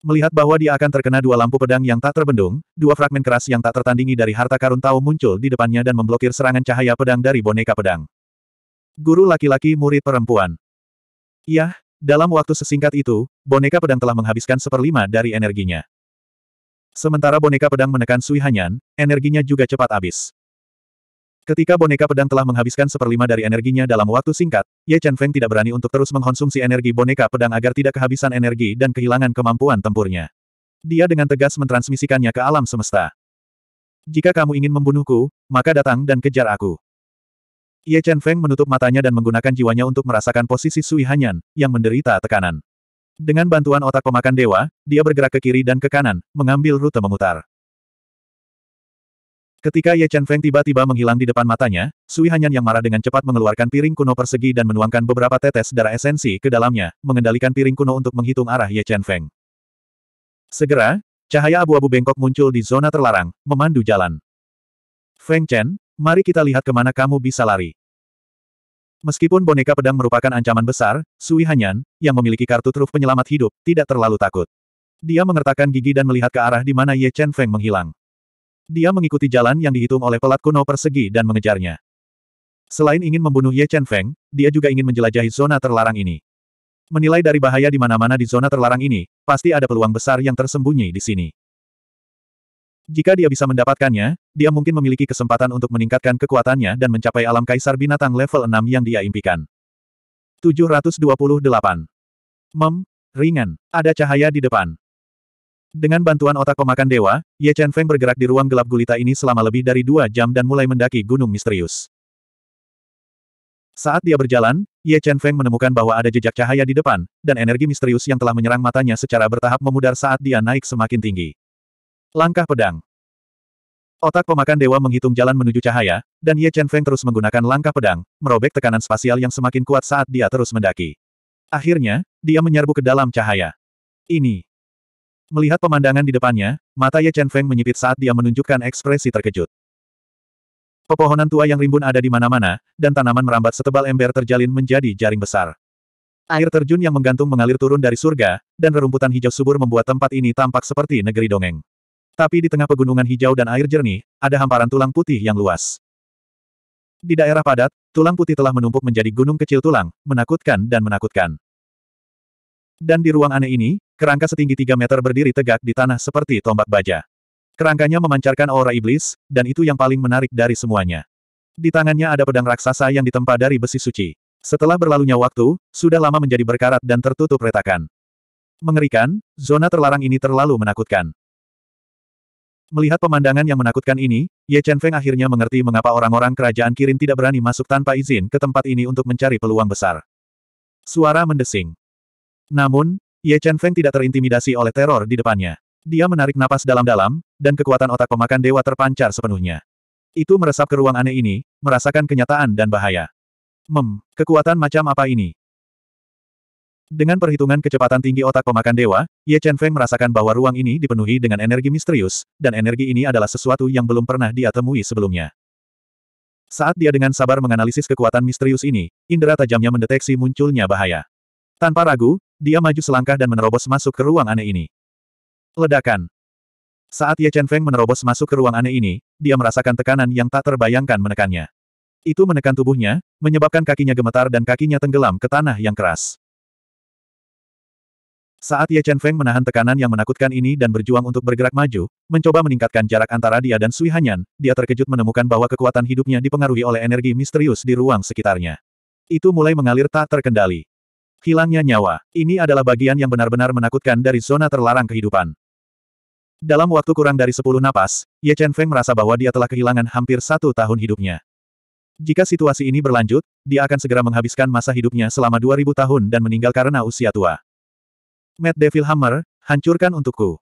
Melihat bahwa dia akan terkena dua lampu pedang yang tak terbendung, dua fragmen keras yang tak tertandingi dari harta karun Tahu muncul di depannya dan memblokir serangan cahaya pedang dari boneka pedang. Guru laki-laki murid perempuan. Yah, dalam waktu sesingkat itu, boneka pedang telah menghabiskan seperlima dari energinya. Sementara boneka pedang menekan Sui Hanyan, energinya juga cepat habis. Ketika boneka pedang telah menghabiskan seperlima dari energinya dalam waktu singkat, Ye Chen Feng tidak berani untuk terus mengkonsumsi energi boneka pedang agar tidak kehabisan energi dan kehilangan kemampuan tempurnya. Dia dengan tegas mentransmisikannya ke alam semesta. Jika kamu ingin membunuhku, maka datang dan kejar aku. Ye Chen Feng menutup matanya dan menggunakan jiwanya untuk merasakan posisi Sui Hanyan, yang menderita tekanan. Dengan bantuan otak pemakan dewa, dia bergerak ke kiri dan ke kanan, mengambil rute memutar. Ketika Ye Chen Feng tiba-tiba menghilang di depan matanya, Sui Hanyan yang marah dengan cepat mengeluarkan piring kuno persegi dan menuangkan beberapa tetes darah esensi ke dalamnya, mengendalikan piring kuno untuk menghitung arah Ye Chen Feng. Segera, cahaya abu-abu bengkok muncul di zona terlarang, memandu jalan. Feng Chen, mari kita lihat kemana kamu bisa lari. Meskipun boneka pedang merupakan ancaman besar, Sui Hanyan, yang memiliki kartu truf penyelamat hidup, tidak terlalu takut. Dia mengertakkan gigi dan melihat ke arah di mana Ye Chen Feng menghilang. Dia mengikuti jalan yang dihitung oleh pelat kuno persegi dan mengejarnya. Selain ingin membunuh Ye Chen Feng, dia juga ingin menjelajahi zona terlarang ini. Menilai dari bahaya di mana-mana di zona terlarang ini, pasti ada peluang besar yang tersembunyi di sini. Jika dia bisa mendapatkannya, dia mungkin memiliki kesempatan untuk meningkatkan kekuatannya dan mencapai alam kaisar binatang level 6 yang dia impikan. 728. Mem, ringan, ada cahaya di depan. Dengan bantuan otak pemakan dewa, Ye Chen Feng bergerak di ruang gelap gulita ini selama lebih dari dua jam dan mulai mendaki gunung misterius. Saat dia berjalan, Ye Chen Feng menemukan bahwa ada jejak cahaya di depan, dan energi misterius yang telah menyerang matanya secara bertahap memudar saat dia naik semakin tinggi. Langkah pedang Otak pemakan dewa menghitung jalan menuju cahaya, dan Ye Chen Feng terus menggunakan langkah pedang, merobek tekanan spasial yang semakin kuat saat dia terus mendaki. Akhirnya, dia menyerbu ke dalam cahaya. Ini Melihat pemandangan di depannya, mata Ye Chen Feng menyipit saat dia menunjukkan ekspresi terkejut. Pepohonan tua yang rimbun ada di mana-mana, dan tanaman merambat setebal ember terjalin menjadi jaring besar. Air terjun yang menggantung mengalir turun dari surga, dan rerumputan hijau subur membuat tempat ini tampak seperti negeri dongeng. Tapi di tengah pegunungan hijau dan air jernih, ada hamparan tulang putih yang luas. Di daerah padat, tulang putih telah menumpuk menjadi gunung kecil tulang, menakutkan dan menakutkan. Dan di ruang aneh ini, Kerangka setinggi 3 meter berdiri tegak di tanah seperti tombak baja. Kerangkanya memancarkan aura iblis, dan itu yang paling menarik dari semuanya. Di tangannya ada pedang raksasa yang ditempa dari besi suci. Setelah berlalunya waktu, sudah lama menjadi berkarat dan tertutup retakan. Mengerikan, zona terlarang ini terlalu menakutkan. Melihat pemandangan yang menakutkan ini, Ye Chen Feng akhirnya mengerti mengapa orang-orang kerajaan Kirin tidak berani masuk tanpa izin ke tempat ini untuk mencari peluang besar. Suara mendesing. Namun, Ye Chen Feng tidak terintimidasi oleh teror di depannya. Dia menarik napas dalam-dalam, dan kekuatan otak pemakan dewa terpancar sepenuhnya. Itu meresap ke ruang aneh ini, merasakan kenyataan dan bahaya. Mem, kekuatan macam apa ini? Dengan perhitungan kecepatan tinggi otak pemakan dewa, Ye Chen Feng merasakan bahwa ruang ini dipenuhi dengan energi misterius, dan energi ini adalah sesuatu yang belum pernah dia temui sebelumnya. Saat dia dengan sabar menganalisis kekuatan misterius ini, indera tajamnya mendeteksi munculnya bahaya. Tanpa ragu, dia maju selangkah dan menerobos masuk ke ruang aneh ini. Ledakan. Saat Ye Chen Feng menerobos masuk ke ruang aneh ini, dia merasakan tekanan yang tak terbayangkan menekannya. Itu menekan tubuhnya, menyebabkan kakinya gemetar dan kakinya tenggelam ke tanah yang keras. Saat Ye Chen Feng menahan tekanan yang menakutkan ini dan berjuang untuk bergerak maju, mencoba meningkatkan jarak antara dia dan Sui Hanyan, dia terkejut menemukan bahwa kekuatan hidupnya dipengaruhi oleh energi misterius di ruang sekitarnya. Itu mulai mengalir tak terkendali. Hilangnya nyawa, ini adalah bagian yang benar-benar menakutkan dari zona terlarang kehidupan. Dalam waktu kurang dari 10 napas, Ye Chen Feng merasa bahwa dia telah kehilangan hampir satu tahun hidupnya. Jika situasi ini berlanjut, dia akan segera menghabiskan masa hidupnya selama 2000 tahun dan meninggal karena usia tua. Matt Devil Hammer, hancurkan untukku.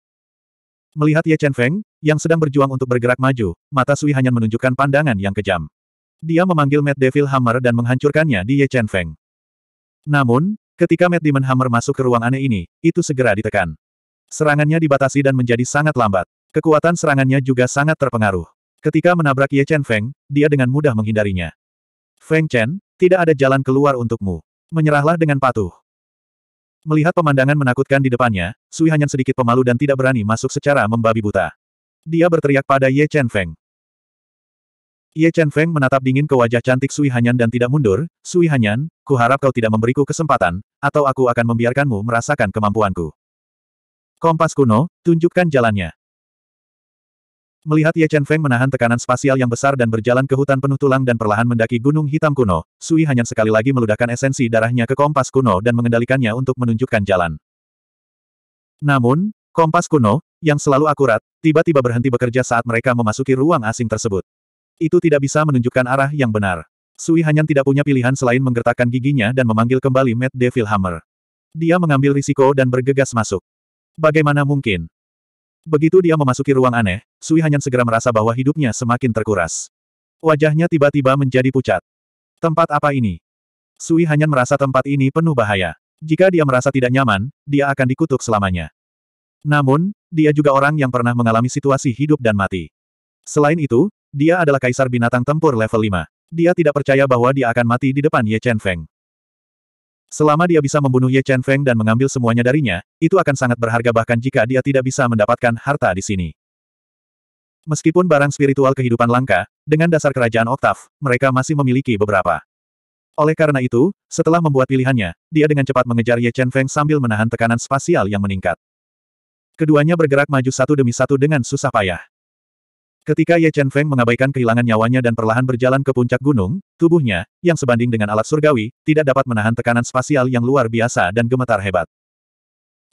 Melihat Ye Chen Feng, yang sedang berjuang untuk bergerak maju, mata Sui hanya menunjukkan pandangan yang kejam. Dia memanggil Matt Devil Hammer dan menghancurkannya di Ye Chen Feng. Namun, Ketika Matt Demon Hammer masuk ke ruang aneh ini, itu segera ditekan. Serangannya dibatasi dan menjadi sangat lambat. Kekuatan serangannya juga sangat terpengaruh. Ketika menabrak Ye Chen Feng, dia dengan mudah menghindarinya. Feng Chen, tidak ada jalan keluar untukmu. Menyerahlah dengan patuh. Melihat pemandangan menakutkan di depannya, Sui Hanyan sedikit pemalu dan tidak berani masuk secara membabi buta. Dia berteriak pada Ye Chen Feng. Ye Chen Feng menatap dingin ke wajah cantik Sui Hanyan dan tidak mundur, Sui Hanyan, kuharap kau tidak memberiku kesempatan, atau aku akan membiarkanmu merasakan kemampuanku. Kompas kuno, tunjukkan jalannya. Melihat Ye Chen Feng menahan tekanan spasial yang besar dan berjalan ke hutan penuh tulang dan perlahan mendaki gunung hitam kuno, Sui Hanyan sekali lagi meludahkan esensi darahnya ke kompas kuno dan mengendalikannya untuk menunjukkan jalan. Namun, kompas kuno, yang selalu akurat, tiba-tiba berhenti bekerja saat mereka memasuki ruang asing tersebut. Itu tidak bisa menunjukkan arah yang benar. Sui Hanyan tidak punya pilihan selain menggertakkan giginya dan memanggil kembali Matt Devil Hammer. Dia mengambil risiko dan bergegas masuk. Bagaimana mungkin? Begitu dia memasuki ruang aneh, Sui Hanyan segera merasa bahwa hidupnya semakin terkuras. Wajahnya tiba-tiba menjadi pucat. Tempat apa ini? Sui Hanyan merasa tempat ini penuh bahaya. Jika dia merasa tidak nyaman, dia akan dikutuk selamanya. Namun, dia juga orang yang pernah mengalami situasi hidup dan mati. Selain itu, dia adalah kaisar binatang tempur level 5. Dia tidak percaya bahwa dia akan mati di depan Ye Chen Feng. Selama dia bisa membunuh Ye Chen Feng dan mengambil semuanya darinya, itu akan sangat berharga bahkan jika dia tidak bisa mendapatkan harta di sini. Meskipun barang spiritual kehidupan langka, dengan dasar kerajaan Oktav, mereka masih memiliki beberapa. Oleh karena itu, setelah membuat pilihannya, dia dengan cepat mengejar Ye Chen Feng sambil menahan tekanan spasial yang meningkat. Keduanya bergerak maju satu demi satu dengan susah payah. Ketika Ye Chen Feng mengabaikan kehilangan nyawanya dan perlahan berjalan ke puncak gunung, tubuhnya, yang sebanding dengan alat surgawi, tidak dapat menahan tekanan spasial yang luar biasa dan gemetar hebat.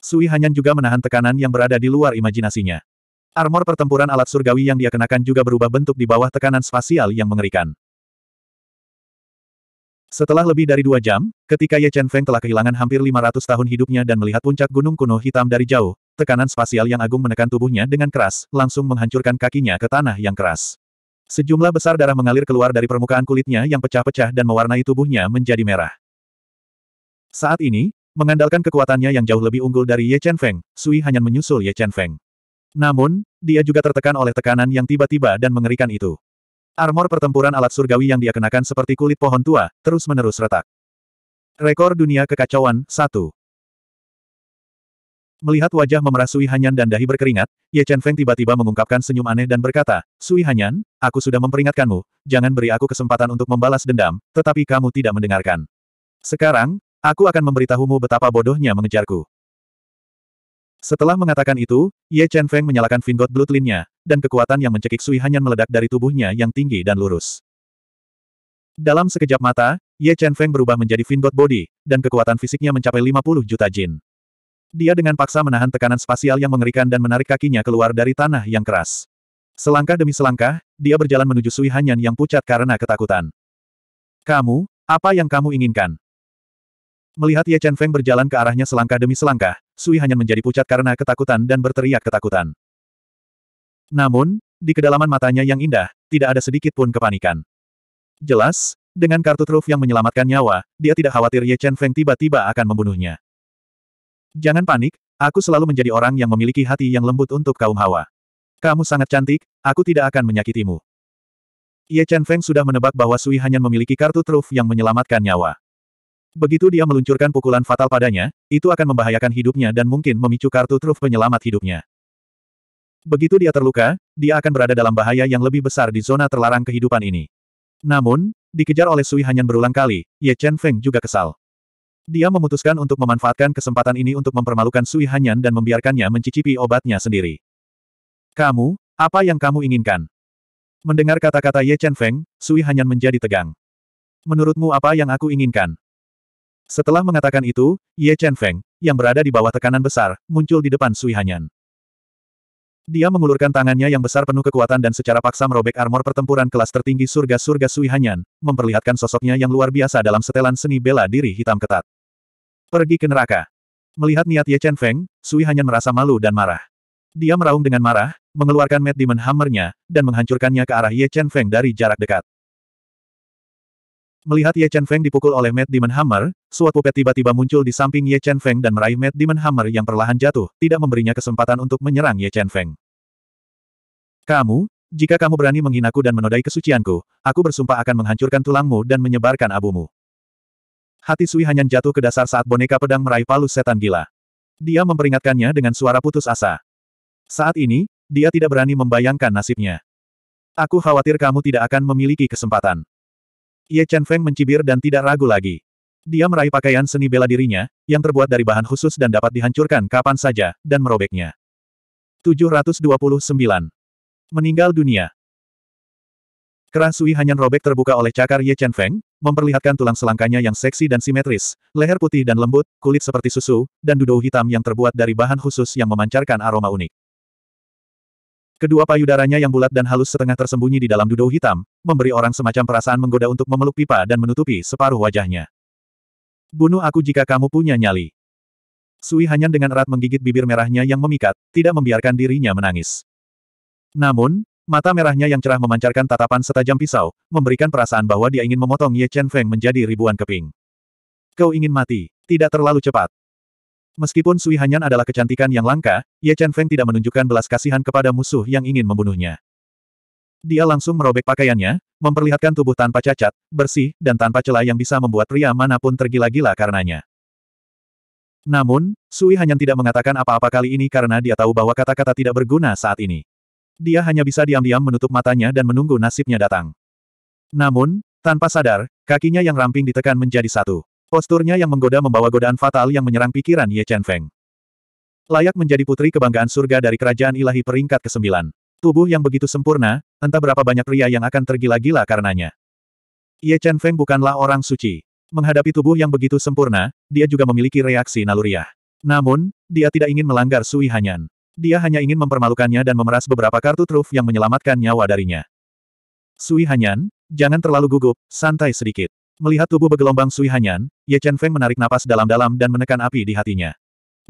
Sui Hanyan juga menahan tekanan yang berada di luar imajinasinya. Armor pertempuran alat surgawi yang dia kenakan juga berubah bentuk di bawah tekanan spasial yang mengerikan. Setelah lebih dari dua jam, ketika Ye Chen Feng telah kehilangan hampir 500 tahun hidupnya dan melihat puncak gunung kuno hitam dari jauh, tekanan spasial yang agung menekan tubuhnya dengan keras, langsung menghancurkan kakinya ke tanah yang keras. Sejumlah besar darah mengalir keluar dari permukaan kulitnya yang pecah-pecah dan mewarnai tubuhnya menjadi merah. Saat ini, mengandalkan kekuatannya yang jauh lebih unggul dari Ye Chen Feng, Sui hanya menyusul Ye Chen Feng. Namun, dia juga tertekan oleh tekanan yang tiba-tiba dan mengerikan itu. Armor pertempuran alat surgawi yang dia kenakan seperti kulit pohon tua, terus-menerus retak. Rekor dunia kekacauan, 1. Melihat wajah memerah Sui Hanyan dan dahi berkeringat, Ye Chen Feng tiba-tiba mengungkapkan senyum aneh dan berkata, Sui Hanyan, aku sudah memperingatkanmu, jangan beri aku kesempatan untuk membalas dendam, tetapi kamu tidak mendengarkan. Sekarang, aku akan memberitahumu betapa bodohnya mengejarku. Setelah mengatakan itu, Ye Chen Feng menyalakan Vingot nya dan kekuatan yang mencekik Sui Hanyan meledak dari tubuhnya yang tinggi dan lurus. Dalam sekejap mata, Ye Chen Feng berubah menjadi Vingot Body, dan kekuatan fisiknya mencapai 50 juta jin. Dia dengan paksa menahan tekanan spasial yang mengerikan dan menarik kakinya keluar dari tanah yang keras. Selangkah demi selangkah, dia berjalan menuju Sui Hanyan yang pucat karena ketakutan. Kamu, apa yang kamu inginkan? Melihat Ye Chen Feng berjalan ke arahnya selangkah demi selangkah, Sui Hanyan menjadi pucat karena ketakutan dan berteriak ketakutan. Namun, di kedalaman matanya yang indah, tidak ada sedikit pun kepanikan. Jelas, dengan kartu truf yang menyelamatkan nyawa, dia tidak khawatir Ye Chen Feng tiba-tiba akan membunuhnya. Jangan panik, aku selalu menjadi orang yang memiliki hati yang lembut untuk kaum hawa. Kamu sangat cantik, aku tidak akan menyakitimu. Ye Chen Feng sudah menebak bahwa Sui Hanyan memiliki kartu truf yang menyelamatkan nyawa. Begitu dia meluncurkan pukulan fatal padanya, itu akan membahayakan hidupnya dan mungkin memicu kartu truf penyelamat hidupnya. Begitu dia terluka, dia akan berada dalam bahaya yang lebih besar di zona terlarang kehidupan ini. Namun, dikejar oleh Sui Hanyan berulang kali, Ye Chen Feng juga kesal. Dia memutuskan untuk memanfaatkan kesempatan ini untuk mempermalukan Sui Hanyan dan membiarkannya mencicipi obatnya sendiri. Kamu, apa yang kamu inginkan? Mendengar kata-kata Ye Chen Feng, Sui Hanyan menjadi tegang. Menurutmu apa yang aku inginkan? Setelah mengatakan itu, Ye Chen Feng, yang berada di bawah tekanan besar, muncul di depan Sui Hanyan. Dia mengulurkan tangannya yang besar penuh kekuatan dan secara paksa merobek armor pertempuran kelas tertinggi surga-surga Sui Hanyan, memperlihatkan sosoknya yang luar biasa dalam setelan seni bela diri hitam ketat. Pergi ke neraka. Melihat niat Ye Chen Feng, Sui Hanyan merasa malu dan marah. Dia meraung dengan marah, mengeluarkan Mad Demon Hammernya, dan menghancurkannya ke arah Ye Chen Feng dari jarak dekat. Melihat Ye Chen Feng dipukul oleh Matt Demon Hammer, suatu pupet tiba-tiba muncul di samping Ye Chen Feng dan meraih Matt Demon Hammer yang perlahan jatuh, tidak memberinya kesempatan untuk menyerang Ye Chen Feng. Kamu, jika kamu berani menghinaku dan menodai kesucianku, aku bersumpah akan menghancurkan tulangmu dan menyebarkan abumu. Hati Sui Hanyan jatuh ke dasar saat boneka pedang meraih palu setan gila. Dia memperingatkannya dengan suara putus asa. Saat ini, dia tidak berani membayangkan nasibnya. Aku khawatir kamu tidak akan memiliki kesempatan. Ye Chen Feng mencibir dan tidak ragu lagi. Dia meraih pakaian seni bela dirinya, yang terbuat dari bahan khusus dan dapat dihancurkan kapan saja, dan merobeknya. 729. Meninggal dunia. Kerah Sui Hanyan robek terbuka oleh cakar Ye Chen Feng, memperlihatkan tulang selangkanya yang seksi dan simetris, leher putih dan lembut, kulit seperti susu, dan dudou hitam yang terbuat dari bahan khusus yang memancarkan aroma unik. Kedua payudaranya yang bulat dan halus setengah tersembunyi di dalam duduk hitam, memberi orang semacam perasaan menggoda untuk memeluk pipa dan menutupi separuh wajahnya. Bunuh aku jika kamu punya nyali. Sui Hanyan dengan erat menggigit bibir merahnya yang memikat, tidak membiarkan dirinya menangis. Namun, mata merahnya yang cerah memancarkan tatapan setajam pisau, memberikan perasaan bahwa dia ingin memotong Ye Chen Feng menjadi ribuan keping. Kau ingin mati, tidak terlalu cepat. Meskipun Sui Hanyan adalah kecantikan yang langka, Ye Chen Feng tidak menunjukkan belas kasihan kepada musuh yang ingin membunuhnya. Dia langsung merobek pakaiannya, memperlihatkan tubuh tanpa cacat, bersih, dan tanpa celah yang bisa membuat pria manapun tergila-gila karenanya. Namun, Sui Hanyan tidak mengatakan apa-apa kali ini karena dia tahu bahwa kata-kata tidak berguna saat ini. Dia hanya bisa diam-diam menutup matanya dan menunggu nasibnya datang. Namun, tanpa sadar, kakinya yang ramping ditekan menjadi satu. Posturnya yang menggoda membawa godaan fatal yang menyerang pikiran Ye Chen Feng. Layak menjadi putri kebanggaan surga dari kerajaan ilahi peringkat ke-9. Tubuh yang begitu sempurna, entah berapa banyak pria yang akan tergila-gila karenanya. Ye Chen Feng bukanlah orang suci. Menghadapi tubuh yang begitu sempurna, dia juga memiliki reaksi naluriah. Namun, dia tidak ingin melanggar Sui Hanyan. Dia hanya ingin mempermalukannya dan memeras beberapa kartu truf yang menyelamatkan nyawa darinya. Sui Hanyan, jangan terlalu gugup, santai sedikit. Melihat tubuh bergelombang Sui Hanyan, Ye Chen Feng menarik napas dalam-dalam dan menekan api di hatinya.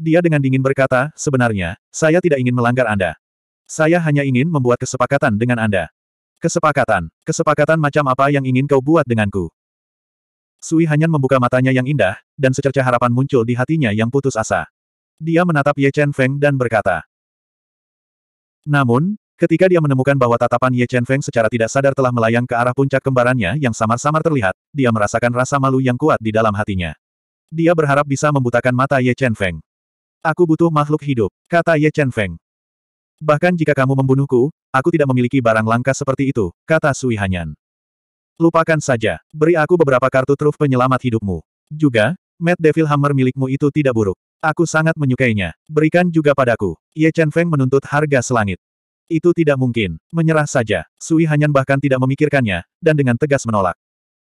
Dia dengan dingin berkata, sebenarnya, saya tidak ingin melanggar Anda. Saya hanya ingin membuat kesepakatan dengan Anda. Kesepakatan. Kesepakatan macam apa yang ingin kau buat denganku? Sui Hanyan membuka matanya yang indah, dan secerca harapan muncul di hatinya yang putus asa. Dia menatap Ye Chen Feng dan berkata. Namun, Ketika dia menemukan bahwa tatapan Ye Chen Feng secara tidak sadar telah melayang ke arah puncak kembarannya yang samar-samar terlihat, dia merasakan rasa malu yang kuat di dalam hatinya. Dia berharap bisa membutakan mata Ye Chen Feng. Aku butuh makhluk hidup, kata Ye Chen Feng. Bahkan jika kamu membunuhku, aku tidak memiliki barang langka seperti itu, kata Sui Hanyan. Lupakan saja, beri aku beberapa kartu truf penyelamat hidupmu. Juga, Mad Devil Hammer milikmu itu tidak buruk. Aku sangat menyukainya. Berikan juga padaku. Ye Chen Feng menuntut harga selangit. Itu tidak mungkin. Menyerah saja. Sui Hanyan bahkan tidak memikirkannya, dan dengan tegas menolak.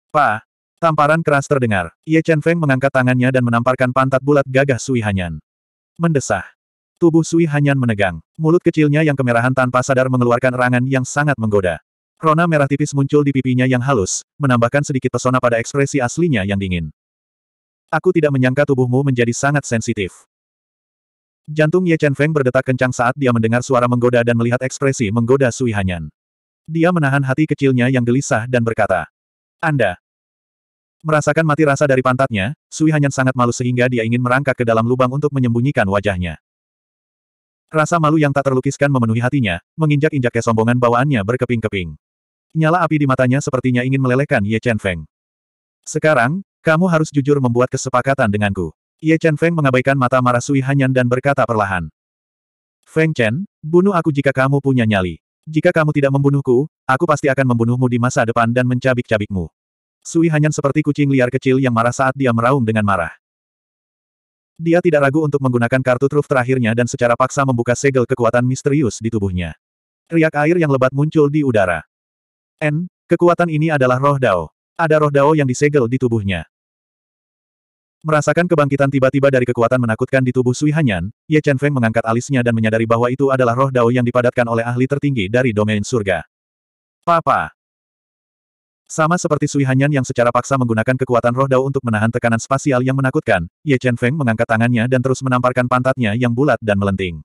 Pa! Tamparan keras terdengar. Ye Chen Feng mengangkat tangannya dan menamparkan pantat bulat gagah Sui Hanyan. Mendesah. Tubuh Sui Hanyan menegang. Mulut kecilnya yang kemerahan tanpa sadar mengeluarkan erangan yang sangat menggoda. Rona merah tipis muncul di pipinya yang halus, menambahkan sedikit pesona pada ekspresi aslinya yang dingin. Aku tidak menyangka tubuhmu menjadi sangat sensitif. Jantung Ye Chen Feng berdetak kencang saat dia mendengar suara menggoda dan melihat ekspresi menggoda Sui Hanyan. Dia menahan hati kecilnya yang gelisah dan berkata, Anda. Merasakan mati rasa dari pantatnya, Sui Hanyan sangat malu sehingga dia ingin merangkak ke dalam lubang untuk menyembunyikan wajahnya. Rasa malu yang tak terlukiskan memenuhi hatinya, menginjak-injak kesombongan bawaannya berkeping-keping. Nyala api di matanya sepertinya ingin melelehkan Ye Chen Feng. Sekarang, kamu harus jujur membuat kesepakatan denganku. Ye Chen Feng mengabaikan mata marah Sui Hanyan dan berkata perlahan. Feng Chen, bunuh aku jika kamu punya nyali. Jika kamu tidak membunuhku, aku pasti akan membunuhmu di masa depan dan mencabik-cabikmu. Sui Hanyan seperti kucing liar kecil yang marah saat dia meraung dengan marah. Dia tidak ragu untuk menggunakan kartu truf terakhirnya dan secara paksa membuka segel kekuatan misterius di tubuhnya. Riak air yang lebat muncul di udara. N, kekuatan ini adalah roh dao. Ada roh dao yang disegel di tubuhnya. Merasakan kebangkitan tiba-tiba dari kekuatan menakutkan di tubuh Sui Hanyan, Ye Chen Feng mengangkat alisnya dan menyadari bahwa itu adalah roh dao yang dipadatkan oleh ahli tertinggi dari domain surga. Papa. Sama seperti Sui Hanyan yang secara paksa menggunakan kekuatan roh dao untuk menahan tekanan spasial yang menakutkan, Ye Chen Feng mengangkat tangannya dan terus menamparkan pantatnya yang bulat dan melenting.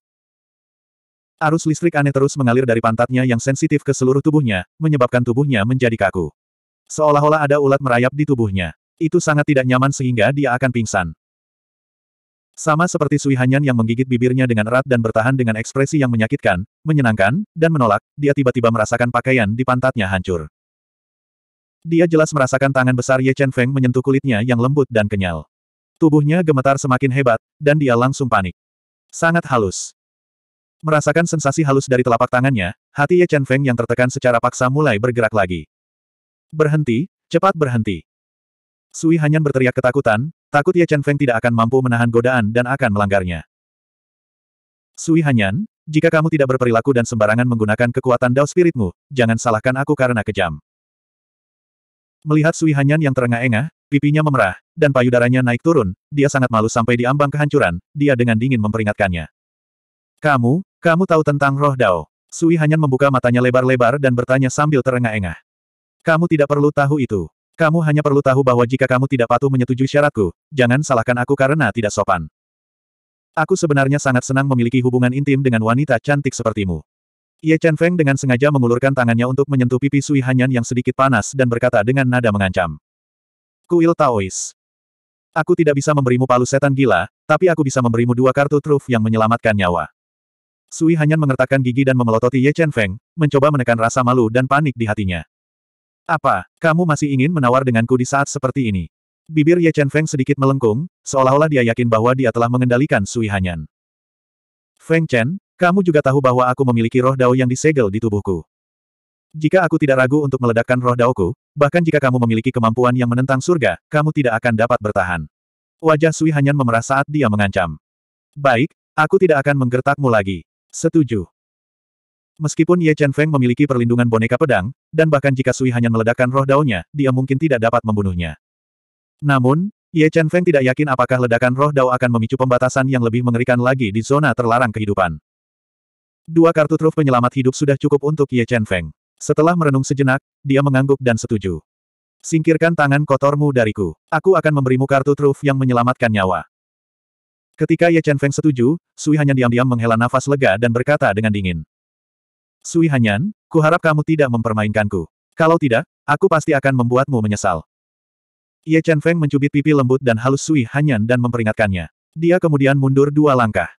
Arus listrik aneh terus mengalir dari pantatnya yang sensitif ke seluruh tubuhnya, menyebabkan tubuhnya menjadi kaku. Seolah-olah ada ulat merayap di tubuhnya. Itu sangat tidak nyaman sehingga dia akan pingsan. Sama seperti Sui Hanyan yang menggigit bibirnya dengan erat dan bertahan dengan ekspresi yang menyakitkan, menyenangkan, dan menolak, dia tiba-tiba merasakan pakaian di pantatnya hancur. Dia jelas merasakan tangan besar Ye Chen Feng menyentuh kulitnya yang lembut dan kenyal. Tubuhnya gemetar semakin hebat, dan dia langsung panik. Sangat halus. Merasakan sensasi halus dari telapak tangannya, hati Ye Chen Feng yang tertekan secara paksa mulai bergerak lagi. Berhenti, cepat berhenti. Sui Hanyan berteriak ketakutan, takut Ye Chen Feng tidak akan mampu menahan godaan dan akan melanggarnya. Sui Hanyan, jika kamu tidak berperilaku dan sembarangan menggunakan kekuatan Dao Spiritmu, jangan salahkan aku karena kejam. Melihat Sui Hanyan yang terengah-engah, pipinya memerah, dan payudaranya naik turun, dia sangat malu sampai diambang kehancuran, dia dengan dingin memperingatkannya. Kamu, kamu tahu tentang roh Dao. Sui Hanyan membuka matanya lebar-lebar dan bertanya sambil terengah-engah. Kamu tidak perlu tahu itu. Kamu hanya perlu tahu bahwa jika kamu tidak patuh menyetujui syaratku, jangan salahkan aku karena tidak sopan. Aku sebenarnya sangat senang memiliki hubungan intim dengan wanita cantik sepertimu. Ye Chen Feng dengan sengaja mengulurkan tangannya untuk menyentuh pipi Sui Hanyan yang sedikit panas dan berkata dengan nada mengancam. Kuil Taois. Aku tidak bisa memberimu palu setan gila, tapi aku bisa memberimu dua kartu truf yang menyelamatkan nyawa. Sui Hanyan mengertakkan gigi dan memelototi Ye Chen Feng, mencoba menekan rasa malu dan panik di hatinya. Apa, kamu masih ingin menawar denganku di saat seperti ini? Bibir Ye Chen Feng sedikit melengkung, seolah-olah dia yakin bahwa dia telah mengendalikan Sui Hanyan. Feng Chen, kamu juga tahu bahwa aku memiliki roh dao yang disegel di tubuhku. Jika aku tidak ragu untuk meledakkan roh daoku, bahkan jika kamu memiliki kemampuan yang menentang surga, kamu tidak akan dapat bertahan. Wajah Sui Hanyan memerah saat dia mengancam. Baik, aku tidak akan menggertakmu lagi. Setuju. Meskipun Ye Chen Feng memiliki perlindungan boneka pedang, dan bahkan jika Sui hanya meledakkan roh daunnya, dia mungkin tidak dapat membunuhnya. Namun, Ye Chen Feng tidak yakin apakah ledakan roh dao akan memicu pembatasan yang lebih mengerikan lagi di zona terlarang kehidupan. Dua kartu truf penyelamat hidup sudah cukup untuk Ye Chen Feng. Setelah merenung sejenak, dia mengangguk dan setuju. Singkirkan tangan kotormu dariku. Aku akan memberimu kartu truf yang menyelamatkan nyawa. Ketika Ye Chen Feng setuju, Sui hanya diam-diam menghela nafas lega dan berkata dengan dingin. Sui Hanyan, kuharap kamu tidak mempermainkanku. Kalau tidak, aku pasti akan membuatmu menyesal. Ye Chen Feng mencubit pipi lembut dan halus Sui Hanyan dan memperingatkannya. Dia kemudian mundur dua langkah.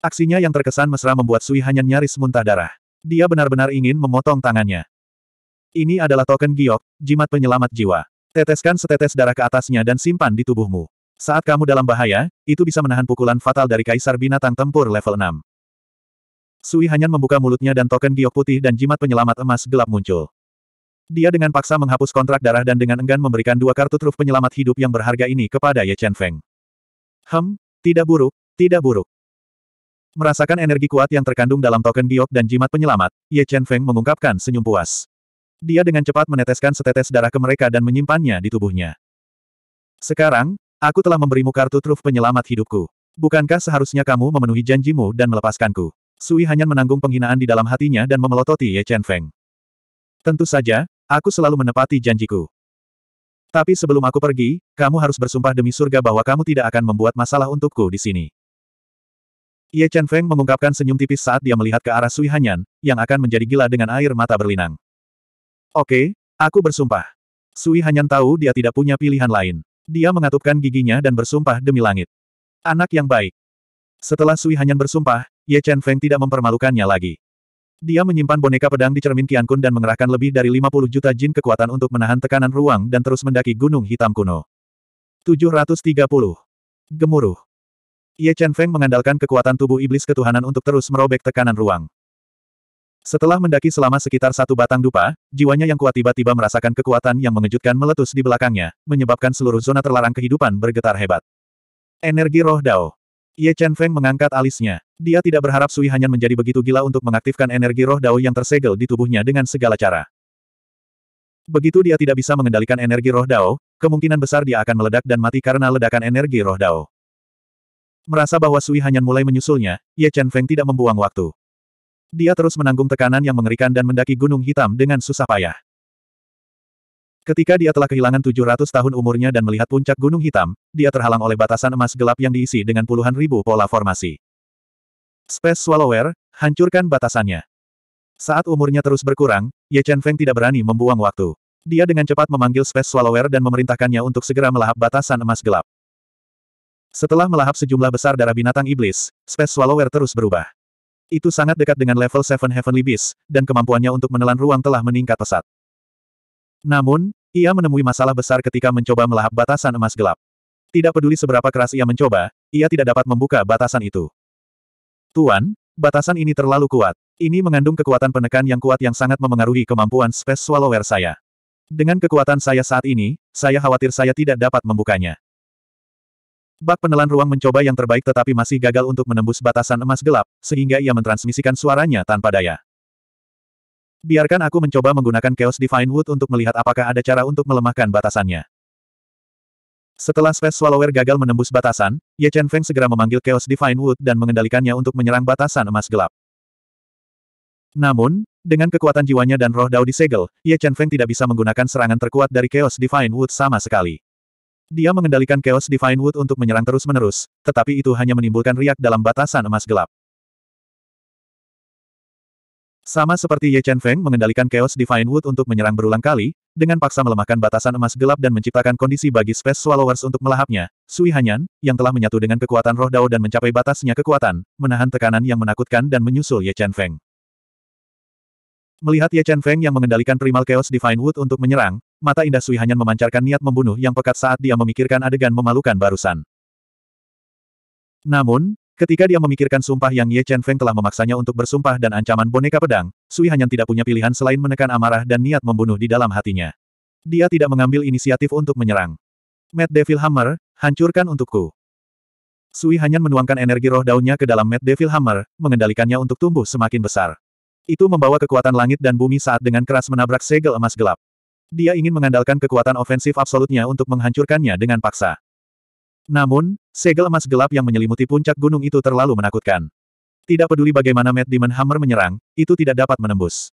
Aksinya yang terkesan mesra membuat Sui Hanyan nyaris muntah darah. Dia benar-benar ingin memotong tangannya. Ini adalah token giok, jimat penyelamat jiwa. Teteskan setetes darah ke atasnya dan simpan di tubuhmu. Saat kamu dalam bahaya, itu bisa menahan pukulan fatal dari Kaisar Binatang Tempur level 6. Sui Hanyan membuka mulutnya dan token giok putih dan jimat penyelamat emas gelap muncul. Dia dengan paksa menghapus kontrak darah dan dengan enggan memberikan dua kartu truf penyelamat hidup yang berharga ini kepada Ye Chen Feng. Hem, tidak buruk, tidak buruk. Merasakan energi kuat yang terkandung dalam token giok dan jimat penyelamat, Ye Chen Feng mengungkapkan senyum puas. Dia dengan cepat meneteskan setetes darah ke mereka dan menyimpannya di tubuhnya. Sekarang, aku telah memberimu kartu truf penyelamat hidupku. Bukankah seharusnya kamu memenuhi janjimu dan melepaskanku? Sui hanya menanggung penghinaan di dalam hatinya dan memelototi Ye Chen Feng. Tentu saja, aku selalu menepati janjiku. Tapi sebelum aku pergi, kamu harus bersumpah demi surga bahwa kamu tidak akan membuat masalah untukku di sini. Ye Chen Feng mengungkapkan senyum tipis saat dia melihat ke arah Sui Hanyan, yang akan menjadi gila dengan air mata berlinang. Oke, aku bersumpah. Sui Hanyan tahu dia tidak punya pilihan lain. Dia mengatupkan giginya dan bersumpah demi langit. Anak yang baik. Setelah Sui Hanyan bersumpah, Ye Chen Feng tidak mempermalukannya lagi. Dia menyimpan boneka pedang di cermin Kun dan mengerahkan lebih dari 50 juta jin kekuatan untuk menahan tekanan ruang dan terus mendaki gunung hitam kuno. 730. Gemuruh. Ye Chen Feng mengandalkan kekuatan tubuh iblis ketuhanan untuk terus merobek tekanan ruang. Setelah mendaki selama sekitar satu batang dupa, jiwanya yang kuat tiba-tiba merasakan kekuatan yang mengejutkan meletus di belakangnya, menyebabkan seluruh zona terlarang kehidupan bergetar hebat. Energi roh Dao. Ye Chen Feng mengangkat alisnya. Dia tidak berharap Sui Hanyan menjadi begitu gila untuk mengaktifkan energi roh Dao yang tersegel di tubuhnya dengan segala cara. Begitu dia tidak bisa mengendalikan energi roh Dao, kemungkinan besar dia akan meledak dan mati karena ledakan energi roh Dao. Merasa bahwa Sui Hanyan mulai menyusulnya, Ye Chen Feng tidak membuang waktu. Dia terus menanggung tekanan yang mengerikan dan mendaki gunung hitam dengan susah payah. Ketika dia telah kehilangan 700 tahun umurnya dan melihat puncak gunung hitam, dia terhalang oleh batasan emas gelap yang diisi dengan puluhan ribu pola formasi. Space Swallower, hancurkan batasannya. Saat umurnya terus berkurang, Ye Chen Feng tidak berani membuang waktu. Dia dengan cepat memanggil Space Swallower dan memerintahkannya untuk segera melahap batasan emas gelap. Setelah melahap sejumlah besar darah binatang iblis, Space Swallower terus berubah. Itu sangat dekat dengan level Seven Heavenly Beast, dan kemampuannya untuk menelan ruang telah meningkat pesat. Namun, ia menemui masalah besar ketika mencoba melahap batasan emas gelap. Tidak peduli seberapa keras ia mencoba, ia tidak dapat membuka batasan itu. Tuan, batasan ini terlalu kuat. Ini mengandung kekuatan penekan yang kuat yang sangat memengaruhi kemampuan Space Swallower saya. Dengan kekuatan saya saat ini, saya khawatir saya tidak dapat membukanya. Bak penelan ruang mencoba yang terbaik tetapi masih gagal untuk menembus batasan emas gelap, sehingga ia mentransmisikan suaranya tanpa daya. Biarkan aku mencoba menggunakan Chaos Divine Wood untuk melihat apakah ada cara untuk melemahkan batasannya. Setelah Space Swallower gagal menembus batasan, Ye Chen Feng segera memanggil Chaos Divine Wood dan mengendalikannya untuk menyerang batasan emas gelap. Namun, dengan kekuatan jiwanya dan roh Dao disegel, Ye Chen Feng tidak bisa menggunakan serangan terkuat dari Chaos Divine Wood sama sekali. Dia mengendalikan Chaos Divine Wood untuk menyerang terus-menerus, tetapi itu hanya menimbulkan riak dalam batasan emas gelap. Sama seperti Ye Chen Feng mengendalikan Chaos Divine Wood untuk menyerang berulang kali, dengan paksa melemahkan batasan emas gelap dan menciptakan kondisi bagi Space Swallowers untuk melahapnya, Sui Hanyan, yang telah menyatu dengan kekuatan roh Dao dan mencapai batasnya kekuatan, menahan tekanan yang menakutkan dan menyusul Ye Chen Feng. Melihat Ye Chen Feng yang mengendalikan primal Chaos Divine Wood untuk menyerang, mata indah Sui Hanyan memancarkan niat membunuh yang pekat saat dia memikirkan adegan memalukan barusan. Namun, Ketika dia memikirkan sumpah yang Ye Chen Feng telah memaksanya untuk bersumpah dan ancaman boneka pedang, Sui Hanyan tidak punya pilihan selain menekan amarah dan niat membunuh di dalam hatinya. Dia tidak mengambil inisiatif untuk menyerang. Mad Devil Hammer, hancurkan untukku. Sui Hanyan menuangkan energi roh daunnya ke dalam Mad Devil Hammer, mengendalikannya untuk tumbuh semakin besar. Itu membawa kekuatan langit dan bumi saat dengan keras menabrak segel emas gelap. Dia ingin mengandalkan kekuatan ofensif absolutnya untuk menghancurkannya dengan paksa. Namun, segel emas gelap yang menyelimuti puncak gunung itu terlalu menakutkan. Tidak peduli bagaimana Mad Demon Hammer menyerang, itu tidak dapat menembus.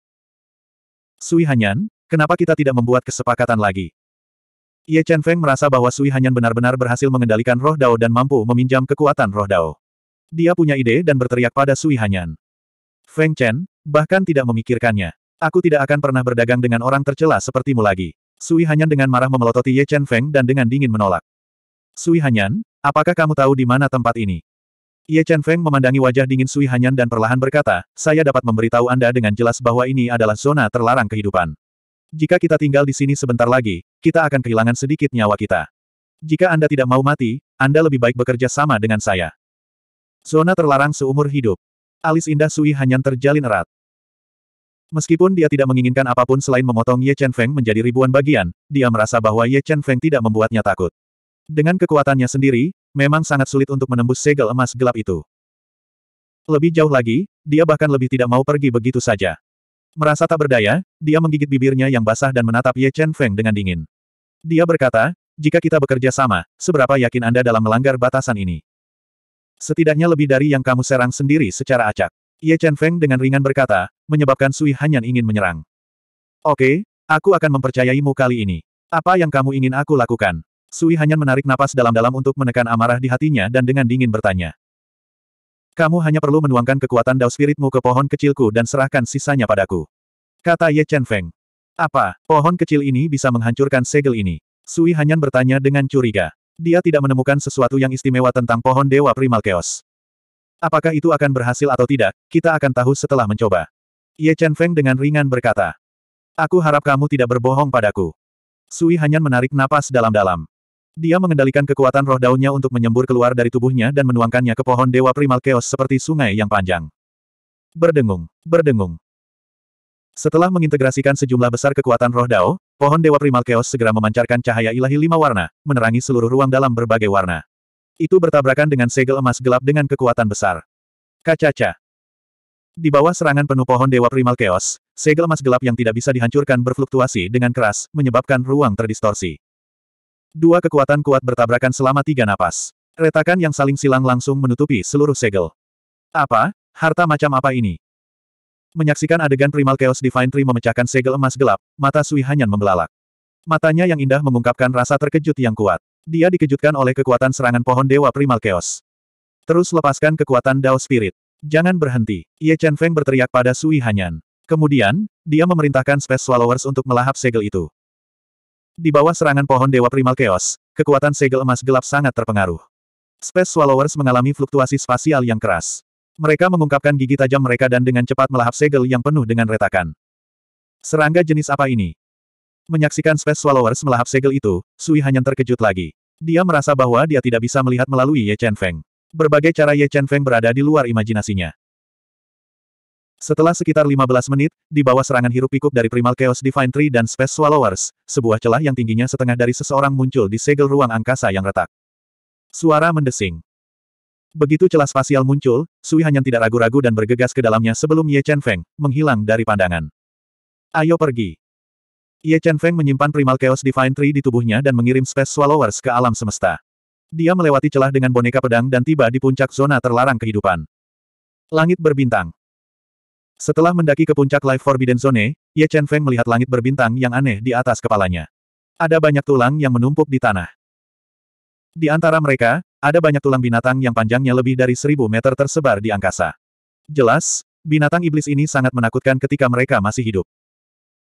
Sui Hanyan, kenapa kita tidak membuat kesepakatan lagi? Ye Chen Feng merasa bahwa Sui Hanyan benar-benar berhasil mengendalikan roh Dao dan mampu meminjam kekuatan roh Dao. Dia punya ide dan berteriak pada Sui Hanyan. Feng Chen, bahkan tidak memikirkannya. Aku tidak akan pernah berdagang dengan orang tercela sepertimu lagi. Sui Hanyan dengan marah memelototi Ye Chen Feng dan dengan dingin menolak. Sui Hanyan, apakah kamu tahu di mana tempat ini? Ye Chen Feng memandangi wajah dingin Sui Hanyan dan perlahan berkata, saya dapat memberitahu Anda dengan jelas bahwa ini adalah zona terlarang kehidupan. Jika kita tinggal di sini sebentar lagi, kita akan kehilangan sedikit nyawa kita. Jika Anda tidak mau mati, Anda lebih baik bekerja sama dengan saya. Zona terlarang seumur hidup. Alis indah Sui Hanyan terjalin erat. Meskipun dia tidak menginginkan apapun selain memotong Ye Chen Feng menjadi ribuan bagian, dia merasa bahwa Ye Chen Feng tidak membuatnya takut. Dengan kekuatannya sendiri, memang sangat sulit untuk menembus segel emas gelap itu. Lebih jauh lagi, dia bahkan lebih tidak mau pergi begitu saja. Merasa tak berdaya, dia menggigit bibirnya yang basah dan menatap Ye Chen Feng dengan dingin. Dia berkata, jika kita bekerja sama, seberapa yakin Anda dalam melanggar batasan ini? Setidaknya lebih dari yang kamu serang sendiri secara acak. Ye Chen Feng dengan ringan berkata, menyebabkan Sui Hanyan ingin menyerang. Oke, aku akan mempercayaimu kali ini. Apa yang kamu ingin aku lakukan? Sui hanya menarik napas dalam-dalam untuk menekan amarah di hatinya dan dengan dingin bertanya. Kamu hanya perlu menuangkan kekuatan Dao Spiritmu ke pohon kecilku dan serahkan sisanya padaku. Kata Ye Chen Feng. Apa, pohon kecil ini bisa menghancurkan segel ini? Sui Hanyan bertanya dengan curiga. Dia tidak menemukan sesuatu yang istimewa tentang pohon Dewa Primal Chaos. Apakah itu akan berhasil atau tidak, kita akan tahu setelah mencoba. Ye Chen Feng dengan ringan berkata. Aku harap kamu tidak berbohong padaku. Sui Hanyan menarik napas dalam-dalam. Dia mengendalikan kekuatan roh daunnya untuk menyembur keluar dari tubuhnya dan menuangkannya ke pohon dewa primal keos seperti sungai yang panjang. Berdengung, berdengung. Setelah mengintegrasikan sejumlah besar kekuatan roh dao, pohon dewa primal keos segera memancarkan cahaya ilahi lima warna, menerangi seluruh ruang dalam berbagai warna. Itu bertabrakan dengan segel emas gelap dengan kekuatan besar. Kacaca. Di bawah serangan penuh pohon dewa primal keos, segel emas gelap yang tidak bisa dihancurkan berfluktuasi dengan keras, menyebabkan ruang terdistorsi. Dua kekuatan kuat bertabrakan selama tiga napas. Retakan yang saling silang langsung menutupi seluruh segel. Apa? Harta macam apa ini? Menyaksikan adegan Primal Chaos Divine Tree memecahkan segel emas gelap, mata Sui Hanyan membelalak. Matanya yang indah mengungkapkan rasa terkejut yang kuat. Dia dikejutkan oleh kekuatan serangan pohon dewa Primal Chaos. Terus lepaskan kekuatan Dao Spirit. Jangan berhenti. Ye Chen Feng berteriak pada Sui Hanyan. Kemudian, dia memerintahkan Space Swallowers untuk melahap segel itu. Di bawah serangan pohon Dewa Primal Chaos, kekuatan segel emas gelap sangat terpengaruh. Space Swallowers mengalami fluktuasi spasial yang keras. Mereka mengungkapkan gigi tajam mereka dan dengan cepat melahap segel yang penuh dengan retakan. Serangga jenis apa ini? Menyaksikan Space Swallowers melahap segel itu, Sui hanya terkejut lagi. Dia merasa bahwa dia tidak bisa melihat melalui Ye Chen Feng. Berbagai cara Ye Chen Feng berada di luar imajinasinya. Setelah sekitar 15 menit, di bawah serangan hirup pikuk dari Primal Chaos Divine Tree dan Space Swallowers, sebuah celah yang tingginya setengah dari seseorang muncul di segel ruang angkasa yang retak. Suara mendesing. Begitu celah spasial muncul, Sui Hanyan tidak ragu-ragu dan bergegas ke dalamnya sebelum Ye Chen Feng menghilang dari pandangan. Ayo pergi. Ye Chen Feng menyimpan Primal Chaos Divine Tree di tubuhnya dan mengirim Space Swallowers ke alam semesta. Dia melewati celah dengan boneka pedang dan tiba di puncak zona terlarang kehidupan. Langit berbintang. Setelah mendaki ke puncak Life Forbidden Zone, Ye Chen Feng melihat langit berbintang yang aneh di atas kepalanya. Ada banyak tulang yang menumpuk di tanah. Di antara mereka, ada banyak tulang binatang yang panjangnya lebih dari seribu meter tersebar di angkasa. Jelas, binatang iblis ini sangat menakutkan ketika mereka masih hidup.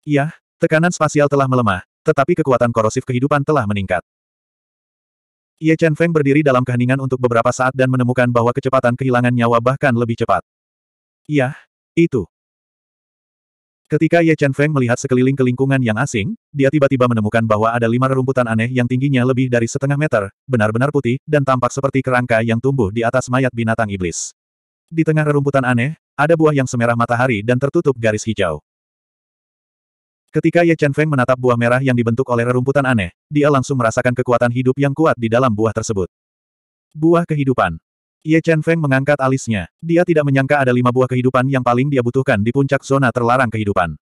Yah, tekanan spasial telah melemah, tetapi kekuatan korosif kehidupan telah meningkat. Ye Chen Feng berdiri dalam keheningan untuk beberapa saat dan menemukan bahwa kecepatan kehilangan nyawa bahkan lebih cepat. Yah, itu. Ketika Ye Chen Feng melihat sekeliling ke lingkungan yang asing, dia tiba-tiba menemukan bahwa ada lima rerumputan aneh yang tingginya lebih dari setengah meter, benar-benar putih, dan tampak seperti kerangka yang tumbuh di atas mayat binatang iblis. Di tengah rerumputan aneh, ada buah yang semerah matahari dan tertutup garis hijau. Ketika Ye Chen Feng menatap buah merah yang dibentuk oleh rerumputan aneh, dia langsung merasakan kekuatan hidup yang kuat di dalam buah tersebut. Buah kehidupan. Ye Chen Feng mengangkat alisnya. Dia tidak menyangka ada lima buah kehidupan yang paling dia butuhkan di puncak zona terlarang kehidupan.